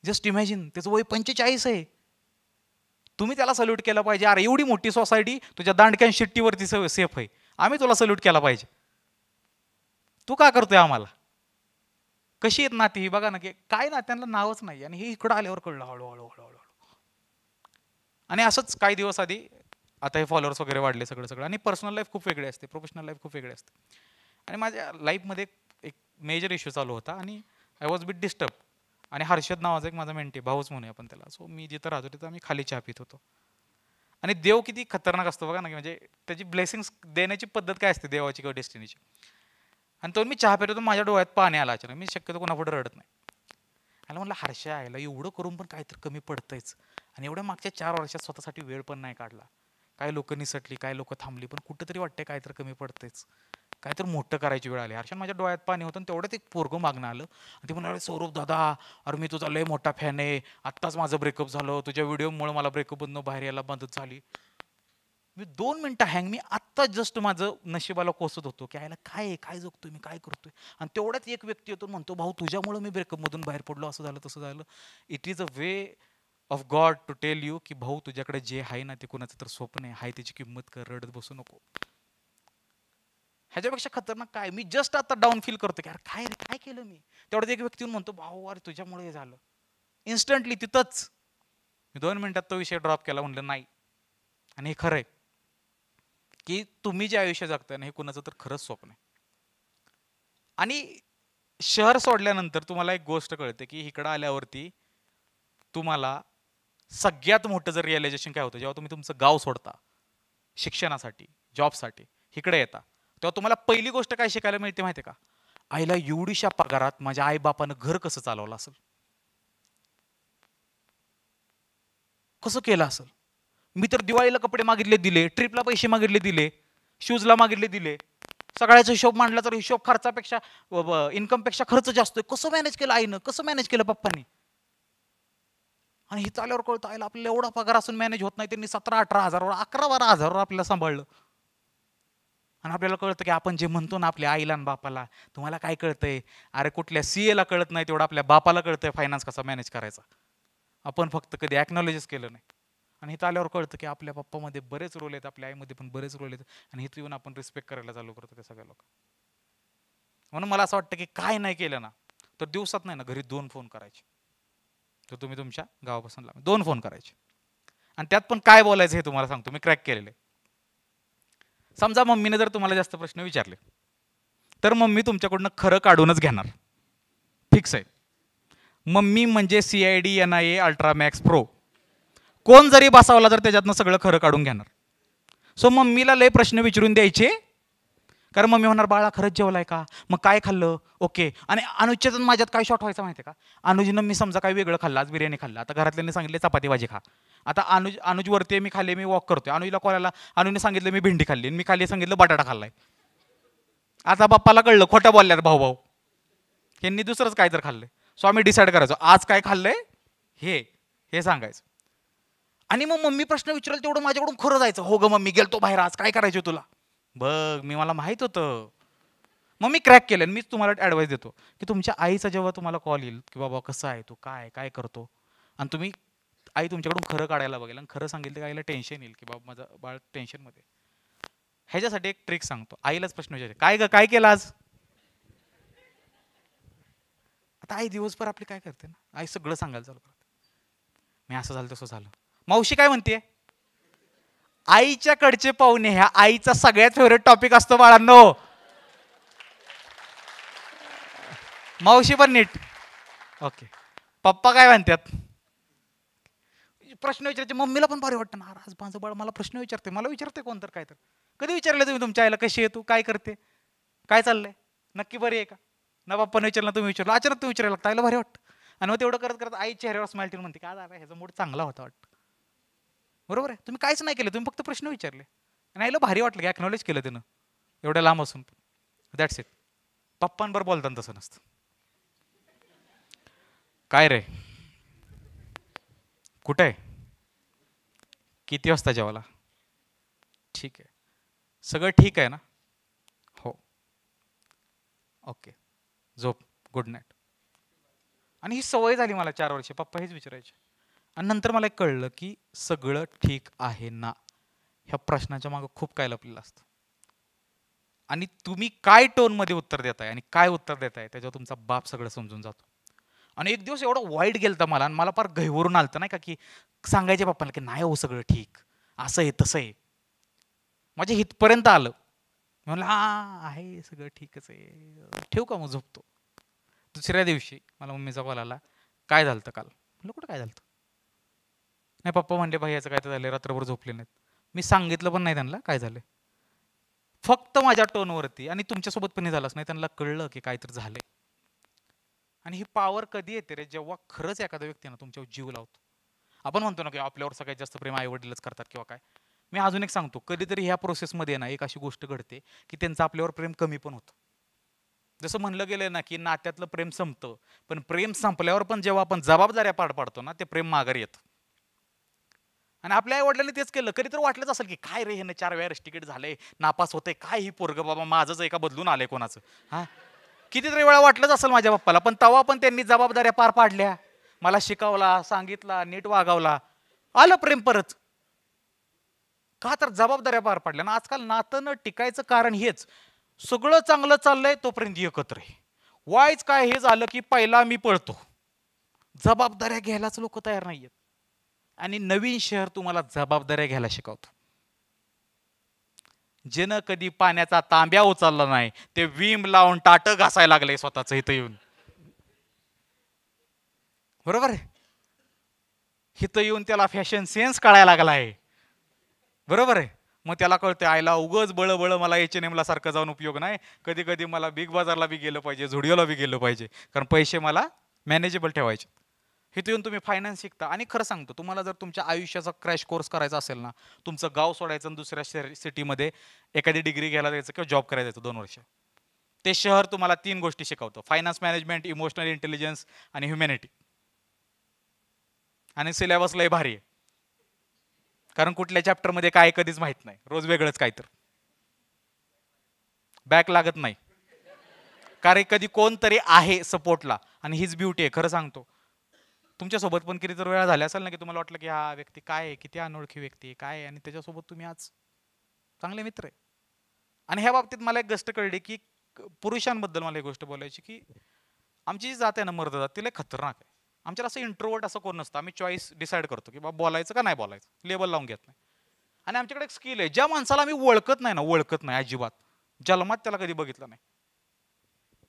जस्ट इमॅजिन त्याचं वय पंचेचाळीस आहे तुम्ही त्याला सल्यूट केला पाहिजे अरे एवढी मोठी सोसायटी तुझ्या दांडक्यान शिट्टीवरती सेफ आहे आम्ही तुला सल्यूट केला पाहिजे तू का करतोय आम्हाला कशी आहेत नाती ही बघा ना की काय नात्यांना नावच नाही आणि हे इकडं आल्यावर कळलं हळूहळू हळूहळू आणि असंच काही दिवस आधी आता हे फॉलोअर्स वगैरे वाढले सगळं सगळं आणि पर्सनल लाईफ खूप वेगळी असते प्रोफेशनल लाईफ खूप वेगळी असते आणि माझ्या लाईफमध्ये एक मेजर इश्यू चालू होता आणि आय वॉज बिट डिस्टर्ब आणि हर्षद नावाचा एक माझा मेंटी भाऊच म्हणूया आपण त्याला सो मी जिथं राहतो तिथं मी खाली चहा पित होतो आणि देव किती खतरनाक असतो बघा ना की म्हणजे त्याची ब्लेसिंग्स देण्याची पद्धत काय असते देवाची किंवा डेस्टिनीची आणि तो मी चहा पितो होतो माझ्या डोळ्यात पाणी आला अचानक मी शक्यतो कोणापुढे रडत नाही आणि म्हटलं हर्षा आयला एवढं करून पण काहीतरी कमी पडतंयच आणि एवढ्या मागच्या चार वर्षात स्वतःसाठी वेळ पण नाही काढला काय लोक निसटली काय लोक थांबली पण कुठंतरी वाटते काय तर कमी पडतेच काय तर मोठं करायची वेळ आली हर्षण माझ्या डोळ्यात पाणी होतं तेवढ्यात एक पोरगं मागणं आलं आणि ते म्हणाले सौरभ दादा अरे मी तुझा लय मोठा फॅन आहे आत्ताच माझं ब्रेकअप झालं तुझ्या व्हिडिओमुळे मला ब्रेकअपमधून बाहेर यायला मदत झाली मी दोन मिनटं हँग मी आत्ता जस्ट माझं नशिबाला कोसत होतो की आयला काय आहे काय जगतोय मी काय करतोय आणि तेवढ्याच एक व्यक्ती येतो म्हणतो भाऊ तुझ्यामुळे मी ब्रेकअपमधून बाहेर पडलो असं झालं तसं झालं it is a way of God to tell you की भाऊ तुझ्याकडे जे आहे ना ते कोणाचं तर स्वप्न आहे हाय त्याची किंमत कर रडत बसू नको ह्याच्यापेक्षा खतरनाक काय मी जस्ट आता डाऊन फील करतो की अरे काय काय केलं मी तेवढ्याच एक व्यक्ती म्हणतो भाऊ अरे तुझ्यामुळे हे झालं इन्स्टंटली तिथंच मी दोन मिनिटात तो विषय ड्रॉप केला म्हणलं नाही आणि हे खरं आहे की तुम्ही जे आयुष्य जगताय ना हे कुणाचं तर खरंच स्वप्न आहे आणि शहर सोडल्यानंतर तुम्हाला एक गोष्ट कळते की इकडं आल्यावरती तुम्हाला सगळ्यात मोठं जर रिअलायझेशन काय होतं जेव्हा तुम्ही तुमचं गाव सोडता शिक्षणासाठी जॉबसाठी इकडे येता तेव्हा तुम्हाला पहिली गोष्ट काय शिकायला मिळते माहिती का आईला एवढीशा पगारात माझ्या आईबापानं घर कसं चालवलं असेल कसं केलं असेल मी तर दिवाळीला कपडे मागितले दिले ट्रिपला पैसे मागितले दिले शूजला मागितले दिले सगळ्याचा हिशोब मांडला तर हिशोब खर्चापेक्षा इन्कमपेक्षा खर्च जास्त कसं मॅनेज केलं आईनं कसं मॅनेज केलं पप्पानी आणि हिचं आल्यावर कळतं आयला आपल्याला एवढा पगार असून मॅनेज होत नाही त्यांनी सतरा अठरा हजारवर अकरा बारा हजारवर आपल्याला सांभाळलं आणि आपल्याला कळतं की आपण जे म्हणतो ना आपल्या आईला आणि बापाला तुम्हाला काय कळतंय अरे कुठल्या सी एला कळत नाही तेवढं आपल्या बापाला कळतंय फायनान्स कसा मॅनेज करायचा आपण फक्त कधी ॲक्नॉलेजच केलं नाही आणि इथं आल्यावर कळतं की आपल्या पप्पामध्ये बरेच रोल आहेत आपल्या आईमध्ये पण बरेच रोल आहेत आणि इथं येऊन आपण रिस्पेक्ट करायला चालू करतो त्या सगळ्या लोक म्हणून मला असं वाटतं की काय नाही केलं ना तर दिवसात नाही ना घरी दोन फोन करायचे तर तुम्ही तुमच्या गावापासून लांब दोन फोन करायचे आणि त्यात पण काय बोलायचं हे तुम्हाला सांगतो मी क्रॅक केलेले समजा मम्मीने जर तुम्हाला जास्त प्रश्न विचारले तर मम्मी तुमच्याकडनं खरं काढूनच घेणार फिक्स आहे मम्मी म्हणजे C I D N I A Ultramax pro कोण जरी बसावला तर त्याच्यातनं सगळं खरं काढून घेणार सो मम्मीला लय प्रश्न विचारून द्यायचे कारण मम्मी मी होणार बाळा खरंच जेवलाय का मग काय खाल्लं ओके आणि अनुजच्या माझ्यात काय शॉट व्हायचं माहिती आहे का अनुजनं मी समजा काय वेगळं खाल्लं आज बिर्याणी खाल्लं आता घरातल्यांनी सांगितले चपाती भाजी खा आता अनुज अनुज वरती मी खाल्ले मी वॉक करतोय अनुजला कोणाला अनुजने सांगितलं मी भेंडी खाल्ली मी खाली सांगितलं बटाटा खाल्लाय आता बाप्पाला कळलं खोटं बोलल्यात भाऊ भाऊ यांनी दुसरंच काय तर खाल्लंय सो आम्ही डिसाईड करायचो आज काय खाल्लंय हे हे सांगायचं आणि मग मम्मी प्रश्न विचारले तेवढं माझ्याकडून खरं जायचं हो ग मम्मी गेलतो बाहेर आज काय करायचं तुला बघ मी मला माहित होतं मग मी क्रॅक केलं मीच तुम्हाला ॲडवाईस देतो की तुमच्या आईचा जेव्हा तुम्हाला कॉल येईल की बाबा कसं आहे तू काय काय करतो आणि तुम्ही आई तुमच्याकडून खरं काढायला बघेल आणि खरं सांगेल तर आईला टेन्शन येईल की बाबा माझं बाळ टेन्शनमध्ये ह्याच्यासाठी एक ट्रिक सांगतो आईलाच प्रश्न विचारते काय ग काय केलं आज आता आई दिवसभर आपली काय करते ना आई सगळं सांगायला चालू करते मी असं झालं तसं झालं मावशी काय म्हणते आईच्या कडचे पाहुणे ह्या आईचा सगळ्यात फेवरेट टॉपिक असतो बाळांनो मावशी पण नीट ओके पप्पा काय म्हणतात प्रश्न विचारायचे मम्मीला पण भारी वाटतं ना आज माझं बाळ मला प्रश्न विचारते मला विचारते कोण तर काय तर कधी विचारलं तुम्ही तुमच्या आईला कशी आहे तू काय करते काय चाललंय नक्की बरी आहे का ना बाप्पाने विचारलं तुम्ही विचारलं अचानक तुम्ही विचारायला लागतं आईला भारी वाटतं आणि मग तेवढं करत करत आई चेहऱ्यावर स्माईल ठेवून म्हणते काय झालं ह्याचा मूड चांगला होता वाटतं बरोबर आहे तुम्ही काहीच नाही केलं तुम्ही फक्त प्रश्न विचारले नाही भारी वाटलं की ॲक्नॉलेज केलं तिनं एवढ्या लांब असून दॅट्स इट पप्पांबरोबर बोलताना तसं नसतं काय रे कुठं आहे किती वाजता जेवाला ठीक आहे सगळं ठीक आहे ना हो ओके झोप गुड नाईट आणि ही सवय झाली मला चार वर्षे पप्पा हेच विचारायचे आणि नंतर मला एक कळलं की सगळं ठीक आहे ना ह्या प्रश्नाच्या मागं खूप काय लपलेलं असतं आणि तुम्ही काय टोनमध्ये उत्तर देताय आणि काय उत्तर देताय त्याच्यावर तुमचा बाप सगळं समजून जातो आणि एक दिवस एवढं वाईट गेलं मला आणि मला फार गहिवरून आलं नाही का की सांगायचे बाप्पाला की नाही हो सगळं ठीक असं आहे तसं आहे माझ्या हितपर्यंत आलं म्हणलं हा आहे सगळं ठीकच आहे ठेवू का मग झोपतो दुसऱ्या दिवशी मला मम्मीचा कॉल आला काय झालं काल म्हणलं कुठं काय झालं नाही पप्पा म्हणले भाई याचं काय तर झालं रात्रभर झोपले नाहीत मी सांगितलं पण नाही त्यांना काय झालं फक्त माझ्या टोनवरती आणि तुमच्यासोबत पण हे झालंच नाही त्यांना कळलं की काहीतरी झालंय आणि ही पॉवर कधी येते रे जेव्हा खरंच एखाद्या व्यक्तीनं तुमच्यावर जीव लावतो आपण म्हणतो ना की आपल्यावर सगळ्यात जास्त प्रेम आईवडीलच करतात किंवा काय मी अजून एक सांगतो कधीतरी ह्या प्रोसेसमध्ये ना एक अशी गोष्ट घडते की त्यांचं आपल्यावर प्रेम कमी पण होतं जसं म्हणलं गेलं ना की नात्यातलं प्रेम संपतं पण प्रेम संपल्यावर पण जेव्हा आपण जबाबदाऱ्या पार पाडतो ना ते प्रेम माघार येतं आणि आपल्या आई वडिलांनी तेच केलं कधी तर वाटलंच असेल की काय रे ह्यानं चार वेळा तिकीट झाले नापास होते काय ही पोरग बाबा माझंच एका बदलून आले कोणाचं हा कितीतरी वेळा वाटलंच असेल माझ्या बाप्पाला पण तवा पण त्यांनी जबाबदाऱ्या पार पाडल्या मला शिकवला सांगितला नीट वागावला आलं प्रेम परत का तर जबाबदाऱ्या पार पाडल्या ना आजकाल नातं न टिकायचं कारण हेच सगळं चांगलं चाललंय तोपर्यंत एकत्र आहे वायच काय हे झालं की पहिला मी पळतो जबाबदाऱ्या घ्यायलाच लोक तयार नाहीयेत आणि नवीन शहर तुम्हाला जबाबदाऱ्या घ्यायला शिकवतं ज्यानं कधी पाण्याचा तांब्या उचलला नाही ते विम लावून टाटं घासायला लागले स्वतःच इथं येऊन बरोबर आहे इथं येऊन त्याला फॅशन सेन्स कळायला लागला आहे बरोबर आहे मग त्याला कळतं आयला उगच बळ बळ मला एच एन एमला सारखं जाऊन उपयोग नाही कधी कधी मला बिग बाजारला बी गेलं पाहिजे झुडिओला बी गेलं पाहिजे कारण पैसे मला मॅनेजेबल ठेवायचे इथं येऊन तुम्ही फायनान्स शिकता आणि खरं सांगतो तुम्हाला जर तुमच्या आयुष्याचा क्रॅश कोर्स करायचा असेल ना तुमचं गाव सोडायचं आणि दुसऱ्या शहर सिटीमध्ये एखादी डिग्री घ्यायला जायचं किंवा जॉब करायला दोन वर्ष ते शहर तुम्हाला तीन गोष्टी शिकवतं फायनान्स मॅनेजमेंट इमोशनल इंटेलिजन्स आणि ह्युमॅनिटी आणि सिलेबस लय भारी आहे कारण कुठल्या चॅप्टरमध्ये काय कधीच माहीत नाही रोज वेगळंच काय तर बॅक लागत नाही कारण कधी कोणतरी आहे सपोर्टला आणि हीच ब्युटी आहे खरं सांगतो तुमच्यासोबत पण जर वेळा झाल्या असेल ना की तुम्हाला वाटलं की हा व्यक्ती काय आहे किती अनोळखी व्यक्ती आहे काय आणि त्याच्यासोबत तुम्ही आज चांगले मित्र आहे आणि ह्या बाबतीत मला एक गोष्ट कळली की पुरुषांबद्दल मला एक गोष्ट बोलायची की आमची जी जात आहे ना मर्द जात तिला खतरनाक आहे आमच्याला असं इंट्रोवर्ट असं कोण नसतं आम्ही चॉईस डिसाईड करतो की बाबा बोलायचं का नाही बोलायचं लेबल लावून घेत नाही आणि आमच्याकडे एक स्किल आहे ज्या माणसाला आम्ही ओळखत नाही ना ओळखत नाही अजिबात जन्मात त्याला कधी बघितलं नाही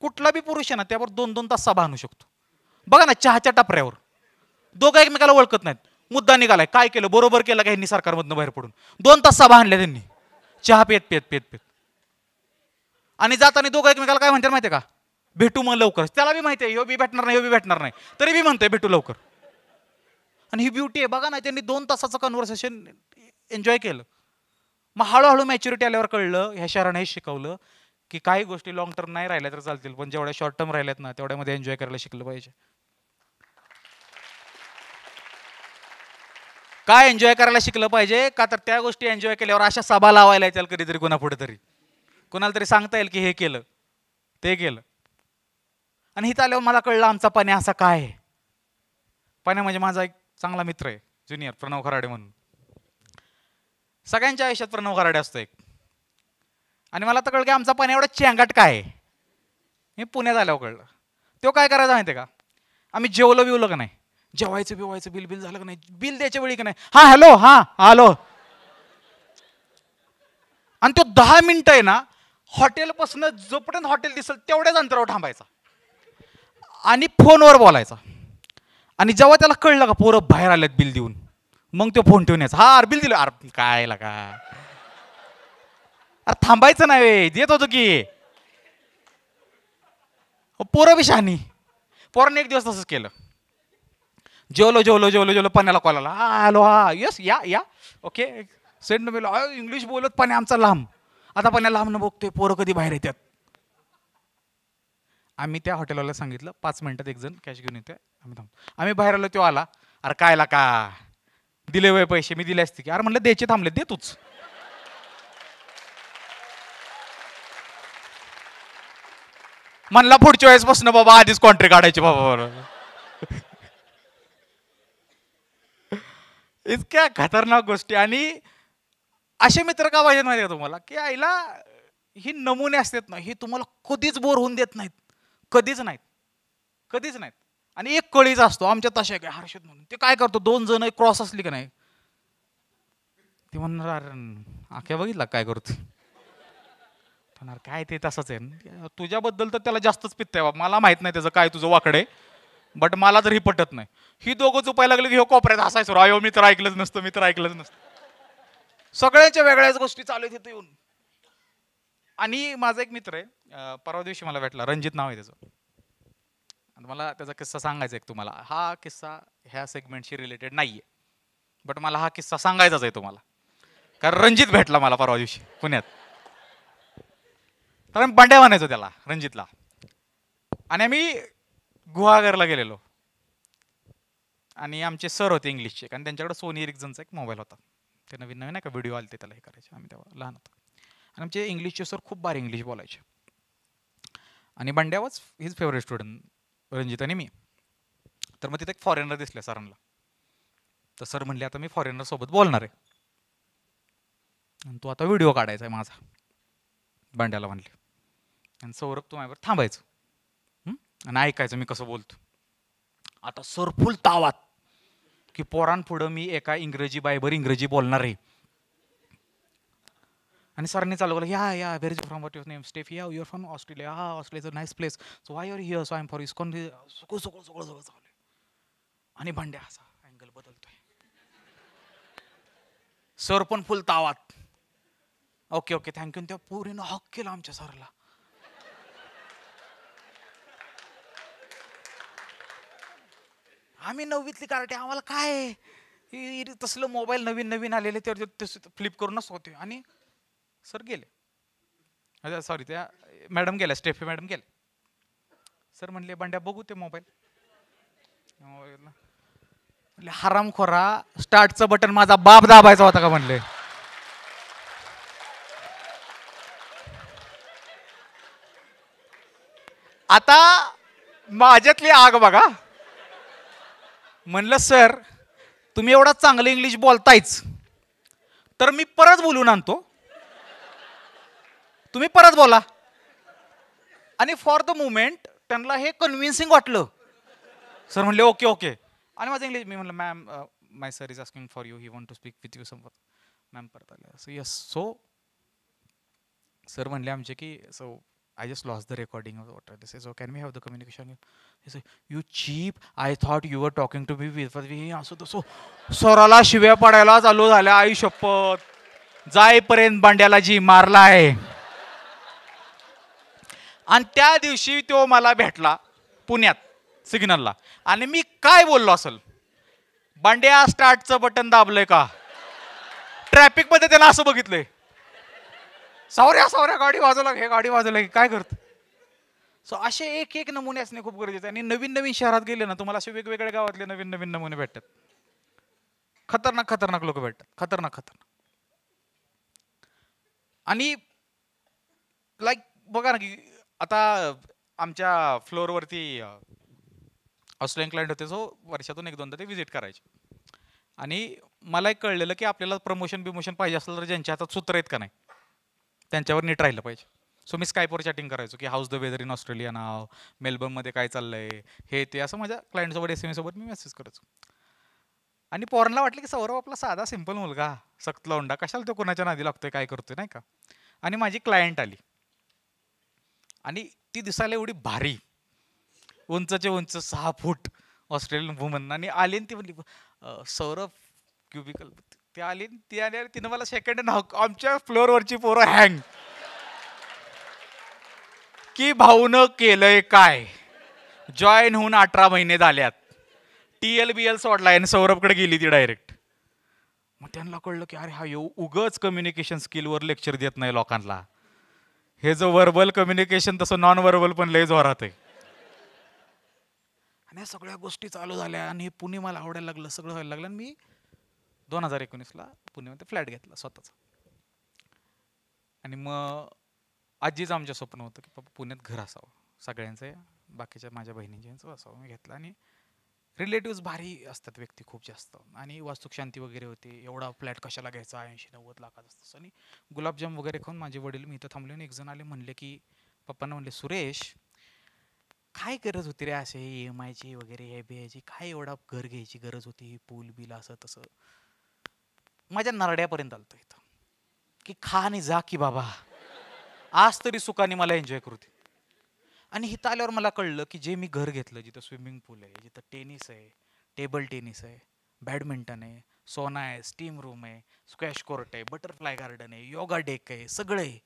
कुठला बी पुरुष आहे ना त्यावर दोन दोन तास सभा आणू शकतो बघा ना चहाच्या टपऱ्यावर दोघं एकमेकाला ओळखत नाहीत मुद्दा निघालाय काय केलं बरोबर केलं का सरकारमधनं बाहेर पडून दोन तास सभा आणल्या त्यांनी चहा पेत पेत पेत पेत आणि जाताना दोघं एकमेकाला काय म्हणतात माहितीये का भेटू मग लवकर त्याला बी माहिती आहे बी भेटणार नाही ह्यो बी भेटणार नाही तरी बी म्हणतोय भेटू लवकर आणि ही ब्युटी आहे बघा ना त्यांनी दोन तासाचं कन्व्हर्सेशन एन्जॉय केलं मग हळूहळू मॅच्युरिटी आल्यावर कळलं ह्या शहराने हे शिकवलं की काही गोष्टी लॉंग टर्म नाही राहिल्या तर चालतील पण जेवढ्या शॉर्ट टर्म राहिल्यात ना तेवढ्यामध्ये एन्जॉय करायला शिकलं पाहिजे काय एन्जॉय करायला शिकलं पाहिजे का तर त्या गोष्टी एन्जॉय केल्यावर अशा सभा लावायला येतील कधीतरी कुणा पुढे तरी कोणाला तरी सांगता येईल की हे केलं ते केलं आणि हिथं आल्यावर मला कळलं आमचा पाण्या असा काय आहे पाण्या म्हणजे माझा एक चांगला मित्र आहे ज्युनियर प्रणव खराडे म्हणून सगळ्यांच्या आयुष्यात प्रणव खराडे असतो एक आणि मला तर कळलं की आमचा पाण्या एवढा चेंगाट काय आहे मी पुण्यात आल्यावर कळलं तो काय करायचा माहिती आहे का आम्ही जेवलं बिवलं का नाही जेवायचं बिवायचं बिल बिल झालं का नाही बिल द्यायच्या वेळी का नाही हा हॅलो हा हॅलो आणि तो दहा मिनिटं आहे ना हॉटेलपासून जोपर्यंत हॉटेल दिसेल तेवढ्याच अंतरावर थांबायचा आणि फोनवर बोलायचा आणि जेव्हा त्याला कळलं का पोरं बाहेर आलेत बिल देऊन मग तो फोन ठेवून यायचा हा बिल दिलं अर काय का अरे थांबायचं नाही देत होतो की पोरं बी शहाणी पोरांनी एक दिवस तसंच केलं जेवलो जेवलो जेवलो जेवलो पण्याला कॉल आला हॅलो हा yes yeah yeah okay send मेलो इंग्लिश बोलत पाणी आमचा लांब आता पाण्या लांब न बघतोय पोरं कधी बाहेर येतात आम्ही त्या हॉटेलवाला सांगितलं पाच मिनिटात एक जण कॅश घेऊन येते आम्ही थांब आम्ही बाहेर आलो तो आला अरे कायला का दिले वय पैसे मी दिले असते की अरे म्हणलं द्यायचे थांबले दे तूच म्हणला पुढच्या वेळेस बसणं बाबा आधीच कॉन्ट्रॅक्ट काढायची बाबा बरोबर इतक्या खतरनाक गोष्टी आणि असे मित्र का पाहिजेत माहिती का तुम्हाला की आईला ही नमुने असतात ना हे तुम्हाला कधीच बोर होऊन देत नाहीत कधीच नाहीत कधीच नाहीत आणि एक कळीचा असतो आमच्या तशा काय हर्षद म्हणून ते काय करतो दोन जण क्रॉस असली का नाही ते म्हणणार आख्या बघितला काय करतो म्हणणार काय ते तसंच आहे तुझ्याबद्दल तर त्याला जास्तच पित्त आहे बाबा मला माहित नाही त्याचं काय तुझं वाकडे बट मला तर ही पटत नाही ही दोघं चुपायला लागले की हो कोपऱ्यात हसायचो अयो मी तर ऐकलंच नसतं मी तर ऐकलंच नसतं सगळ्यांच्या वेगळ्याच गोष्टी चालू आहेत येऊन आणि माझा एक मित्र आहे परवा दिवशी मला भेटला रणजित नाव आहे त्याचं मला त्याचा किस्सा सांगायचा एक तुम्हाला हा किस्सा ह्या सेगमेंटशी रिलेटेड नाही बट मला हा किस्सा सांगायचाच आहे तुम्हाला कारण रणजित भेटला मला परवा दिवशी पुण्यात कारण बांड्या म्हणायचो त्याला रणजितला आणि आम्ही गुहागरला गेलेलो आणि आमचे सर होते इंग्लिशचे कारण त्यांच्याकडे सोनी रिक्झनचा एक मोबाईल होता ते नवीन नवीन आहे का व्हिडिओ आले ते त्याला हे करायचे आम्ही तेव्हा लहान होतो आणि आमचे इंग्लिशचे सर खूप बारी इंग्लिश बोलायचे आणि Bandya was his favourite student Ranjit आणि मी तर मग तिथे एक फॉरेनर दिसले सरांना तर सर म्हणले आता मी फॉरेनर सोबत बोलणार आहे आणि तो आता व्हिडिओ काढायचा आहे माझा बंड्याला म्हणले आणि सौरभ तू माझ्यावर थांबायचं आणि ऐकायचं मी कसं बोलतो आता सरफुल तावात की पोरांपुढं मी एका इंग्रजी बायबर इंग्रजी बोलणार आहे आणि सरांनी चालू केलं yeah yeah where from what your name Steph yeah your from Australia हा Australia is a nice place so why your here so I am for ISKCON सगळं सगळं सगळं सगळं चालू आणि भांड्या असा अँगल बदलतोय सर पण फुल तावात ओके ओके थँक्यू त्या पोरीनं हॉक केला आमच्या सरला आम्ही नववीतली कार्टे आम्हाला काय तसलं मोबाईल नवीन नवीन आलेले त्यावर ते फ्लिप करूनच होते आणि सर गेले सॉरी त्या मॅडम गेल्या स्टेफी मॅडम गेले सर म्हणले बंड्या बघू ते मोबाईल हराम खोरा स्टार्टचं बटन माझा बाप दाबायचा होता का म्हणले आता माझ्यातली आग बघा म्हणलं सर तुम्ही एवढा चांगलं इंग्लिश बोलतायच तर मी परत बोलून आणतो तुम्ही परत बोला आणि फॉर द मुमेंट त्यांना हे कन्व्हिन्सिंग वाटलं सर म्हणले ओके ओके आणि माझं इंग्लिश मी म्हणलं ma'am my sir is asking for you he want to speak with you some ma'am परत आले सो यस सो सर म्हणले आमचे की so I just lost the recording of what they say. So can we have the communication? He said, you cheap. I thought you were talking to me. But we असं तसं सोराला शिव्या पडायला चालू झाल्या आई शपथ जायपर्यंत बांड्याला जी मारला आहे आणि त्या दिवशी तो मला भेटला पुण्यात सिग्नलला आणि मी काय बोललो असेल बांड्या स्टार्टचं बटन दाबलंय का ट्रॅफिकमध्ये त्याला असं बघितलंय सावऱ्या सावऱ्या गाडी वाजवला हे गाडी वाजवला की काय करतं सो असे एक एक नमुने असणे खूप गरजेचे आणि नवीन नवीन शहरात गेले ना तुम्हाला असे वेगवेगळ्या गावातले नवीन नवीन नमुने भेटतात खतरनाक खतरनाक लोक भेटतात खतरनाक खतरनाक आणि लाईक बघा ना की आता आमच्या फ्लोअरवरती ऑस्ट्रेलियन क्लायंट होते सो वर्षातून एक दोनदा ते व्हिजिट करायचे आणि मला एक कळलेलं की आपल्याला प्रमोशन बिमोशन पाहिजे असलं तर ज्यांच्या हातात सूत्र आहेत का नाही त्यांच्यावर नीट राहिलं पाहिजे सो मी स्कायपवर चॅटिंग करायचो की how's the weather in Australia नाव मेलबर्नमध्ये काय चाललंय हे ते असं माझ्या क्लायंटसोबत एस एम एसोबत e मी मेसेज करायचो आणि पोरांना वाटलं की सौरव आपला साधा सिंपल मुलगा सक्त लोंडा कशाला तो कोणाच्या नादी लागतोय काय करतोय नाही का आणि माझी क्लायंट आली आणि ती दिसायला एवढी भारी उंचचे उंच सहा फूट ऑस्ट्रेलियन वुमन आणि आली ती म्हणली सौरभ क्युबिकल ती आली ती आली आणि मला सेकंड हँड आमच्या फ्लोअरवरची पोर हँग की भाऊनं केलंय काय जॉईन होऊन अठरा महिने झाल्यात टी एल बी एल सोडलाय आणि सौरभकडे गेली ती डायरेक्ट मग त्यांना कळलं की अरे हा येऊ उगच कम्युनिकेशन स्किलवर लेक्चर देत नाही लोकांना हे जो वर्बल कम्युनिकेशन तसं नॉन वर्बल पण लय जोरात आहे आणि सगळ्या गोष्टी चालू झाल्या आणि हे पुणे मला आवडायला लागलं सगळं व्हायला लागलं आणि मी दोन हजार एकोणीसला पुण्यामध्ये फ्लॅट घेतला स्वतःचा आणि मग आजीचं आमच्या स्वप्न होतं की बाबा पुण्यात घर असावं सगळ्यांचं बाकीच्या माझ्या बहिणींच्या असावं मी घेतला आणि रिलेटिव्ह भारी असतात व्यक्ती खूप जास्त आणि वास्तुक शांती वगैरे होती एवढा फ्लॅट कशाला घ्यायचा ऐंशी नव्वद लाखात असतो आणि गुलाबजाम वगैरे खाऊन माझे वडील मी इथं थांबले आणि जण आले म्हणले की पप्पांना म्हणले सुरेश काय गरज होती रे असे ई एम आयची वगैरे ए बी आयची काय एवढा घर घ्यायची गरज होती पूल बिल असं तसं माझ्या नरड्यापर्यंत आलतो इथं की खा आणि जा की बाबा आज तरी सुखाने मला एन्जॉय करू दे आणि इथं आल्यावर मला कळलं की जे मी घर घेतलं जिथं स्विमिंग पूल आहे जिथं टेनिस आहे टेबल टेनिस आहे बॅडमिंटन आहे सोना आहे स्टीम रूम आहे स्क्वॅश कोर्ट आहे बटरफ्लाय गार्डन आहे योगा डेक आहे सगळं आहे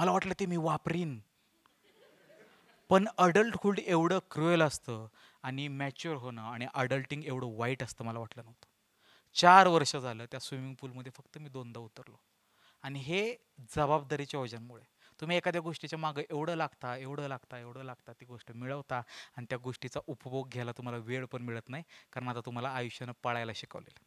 मला वाटलं ते मी वापरीन पण अडल्टहूड एवढं क्रुएल असतं आणि मॅच्युअर होणं आणि अडल्टिंग एवढं वाईट असतं मला वाटलं नव्हतं चार वर्ष झालं त्या स्विमिंग पूलमध्ये फक्त मी दोनदा उतरलो आणि हे जबाबदारीच्या वजनमुळे तुम्ही एखाद्या गोष्टीच्या मागं एवढं लागता एवढं लागता एवढं लागता ती गोष्ट मिळवता आणि त्या गोष्टीचा उपभोग घ्यायला तुम्हाला वेळ पण मिळत नाही कारण आता तुम्हाला आयुष्यानं पाळायला शिकवलेलं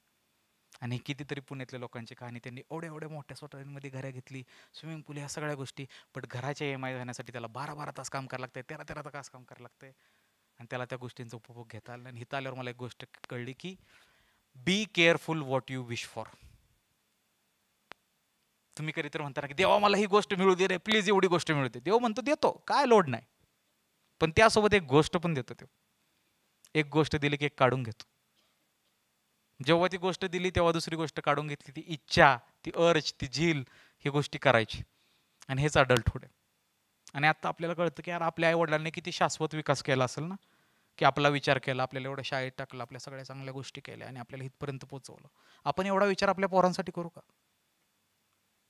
आणि कितीतरी पुण्यातल्या लोकांची कहाणी त्यांनी एवढ्या एवढ्या मोठ्या स्वतःमध्ये घरे घेतली स्विमिंग पूल ह्या सगळ्या गोष्टी बट घराच्या एम आय होण्यासाठी त्याला बारा बारा तास काम करायला लागतंय तेरा तेरा तास काम करायला लागतंय आणि त्याला त्या गोष्टींचा उपभोग घेता आला आणि हिताल्यावर आल्यावर मला एक गोष्ट कळली की be careful what you wish for तुम्ही कधी तर म्हणता ना की देवा मला ही गोष्ट मिळू दे रे प्लीज एवढी गोष्ट मिळू दे देव म्हणतो देतो काय लोड नाही पण त्यासोबत एक गोष्ट पण देतो तो एक गोष्ट दिली की एक काढून घेतो जेव्हा ती गोष्ट दिली तेव्हा दुसरी गोष्ट काढून घेतली ती इच्छा ती अर्ज ती झील ही गोष्टी करायची आणि हेच अडल्ट आहे आणि आता आपल्याला कळतं की यार आपल्या आईवडिलांनी किती शाश्वत विकास केला असेल ना की आपला विचार केला आपल्याला एवढं शाळेत टाकलं आपल्या सगळ्या चांगल्या गोष्टी केल्या आणि आपल्याला इथपर्यंत पोहोचवलं आपण एवढा विचार आपल्या पोरांसाठी करू का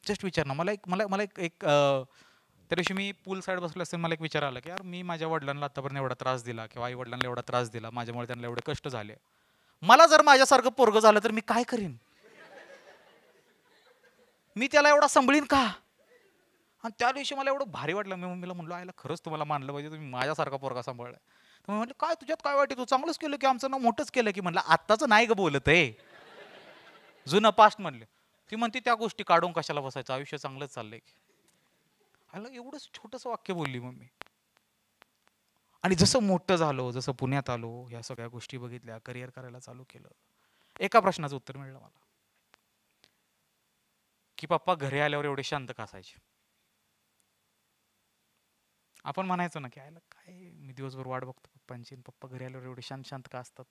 जस्ट विचार ना मला एक मला मला एक एक त्या दिवशी मी पूल साईड बसले असेल मला एक विचार आला की यार मी माझ्या वडिलांना आतापर्यंत एवढा त्रास दिला किंवा आई वडिलांना एवढा त्रास दिला माझ्यामुळे त्यांना एवढे कष्ट झाले मला जर माझ्यासारखं पोरगं झालं तर मी काय करीन मी त्याला एवढा सांभळीन का आणि त्या दिवशी मला एवढं भारी वाटलं मी मम्मीला म्हणलो आयला खरंच तुम्हाला मानलं पाहिजे तुम्ही माझ्यासारखा पोरगा सांभाळलाय म्हणजे काय तुझ्यात काय वाटते तू चांगलंच केलं की आमचं नाव मोठंच केलं की म्हणलं आताच नाही ग बोलत आहे जुनं पास्ट म्हणलं ती म्हणते त्या गोष्टी काढून कशाला बसायचं आयुष्य चांगलंच चाललंय की एवढंच छोटंसं वाक्य बोलली मम्मी आणि जसं मोठं झालो जसं पुण्यात आलो ह्या सगळ्या गोष्टी बघितल्या करिअर करायला चालू केलं एका प्रश्नाचं उत्तर मिळलं मला की पप्पा घरी आल्यावर एवढे शांत का असायचे आपण म्हणायचो ना की आयला काय मी दिवसभर वाट बघतो पप्पांची पप्पा घरी आल्यावर एवढे शांत शांत का असतात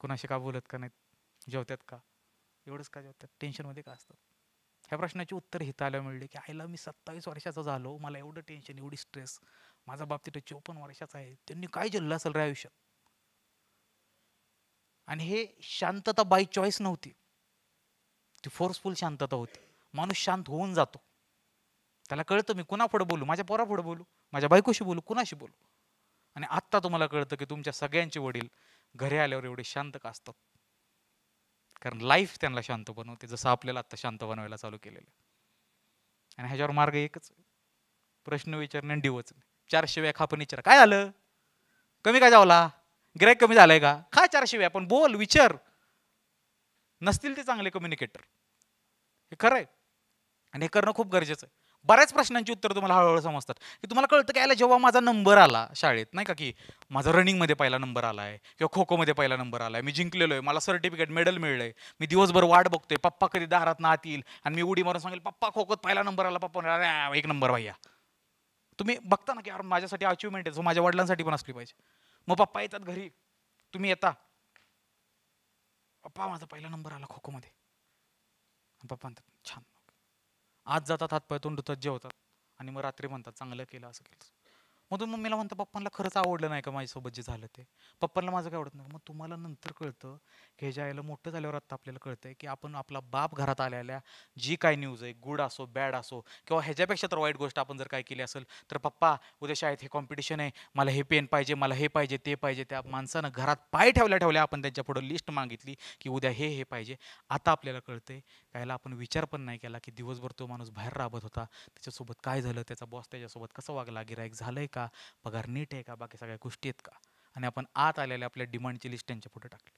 कुणाशी का बोलत का नाहीत जेवतात का एवढंच का जेवतात टेन्शनमध्ये का असतात ह्या प्रश्नाची उत्तर हितायला मिळले की आईला मी सत्तावीस वर्षाचा झालो मला एवढं टेन्शन एवढी स्ट्रेस माझा बाबतीत चोपन्न वर्षाचा आहे त्यांनी काय झेललं असेल रे आयुष्यात आणि हे शांतता बाय चॉईस नव्हती ती फोर्सफुल शांतता होती माणूस शांत होऊन जातो त्याला कळतं मी कुणापुढे बोलू माझ्या पोरापुढे बोलू माझ्या बायकोशी बोलू कुणाशी बोलू आणि आत्ता तुम्हाला कळतं की तुमच्या सगळ्यांचे वडील घरी आल्यावर एवढे शांत का असतात कारण लाईफ त्यांना शांत बनवते जसं आपल्याला आत्ता शांत बनवायला चालू केलेलं आणि ह्याच्यावर मार्ग एकच प्रश्न विचारणे आणि डिवचणे चारशे व्या पण विचार काय आलं कमी काय जावला ग्रॅक कमी झालाय का खा चारशे व्या पण बोल विचार नसतील ते चांगले कम्युनिकेटर हे खरं आहे आणि हे करणं खूप गरजेचं आहे बऱ्याच प्रश्नांची उत्तर तुम्हाला हळूहळू समजतात की तुम्हाला कळतं की याला जेव्हा माझा नंबर आला शाळेत नाही का की माझा रनिंगमध्ये पहिला नंबर आला आहे किंवा खो खोमध्ये पहिला नंबर आला आहे मी जिंकलेलो आहे मला सर्टिफिकेट मेडल मिळलं आहे मी दिवसभर वाट बघतोय पप्पा कधी दारात ना आतील आणि मी उडी मारून सांगेल पप्पा खोखोत पहिला नंबर आला पप्पा अरे एक नंबर भैया तुम्ही बघता ना की यार माझ्यासाठी अचिव्हमेंट आहे जो माझ्या वडिलांसाठी पण असली पाहिजे मग पप्पा येतात घरी तुम्ही येता पप्पा माझा पहिला नंबर आला खो खोमध्ये पप्पा म्हणतात छान आज जातात हातपाय तोंड धुतात जेवतात आणि मग रात्री म्हणतात चांगलं केलं असं केलं मधून मम्मीला म्हणतो पप्पांना खरंच आवडलं नाही का माझ्यासोबत जे झालं ते पप्पांना माझं काय आवडत नाही मग तुम्हाला नंतर कळतं की ह्याच्या आईला मोठं झाल्यावर आता आपल्याला कळतंय की आपण आपला बाप घरात आलेल्या जी काय न्यूज आहे गुड असो बॅड असो किंवा ह्याच्यापेक्षा तर वाईट गोष्ट आपण जर काय केली असेल तर पप्पा उद्या शाळेत हे कॉम्पिटिशन आहे मला हे पेन पाहिजे मला हे पाहिजे ते पाहिजे त्या माणसानं घरात पाय ठेवल्या ठेवल्या आपण त्यांच्या पुढं लिस्ट मागितली की उद्या हे हे पाहिजे आता आपल्याला कळतंय कायला आपण विचार पण नाही केला की दिवसभर तो माणूस बाहेर राबत होता त्याच्यासोबत काय झालं त्याचा बॉस त्याच्यासोबत कसं वागला गिरायक झालंय का पगार नीट आहे का बाकी सगळ्या गोष्टी आहेत का आणि आपण आत आलेल्या आपल्या डिमांडची लिस्ट त्यांच्या पुढे टाकली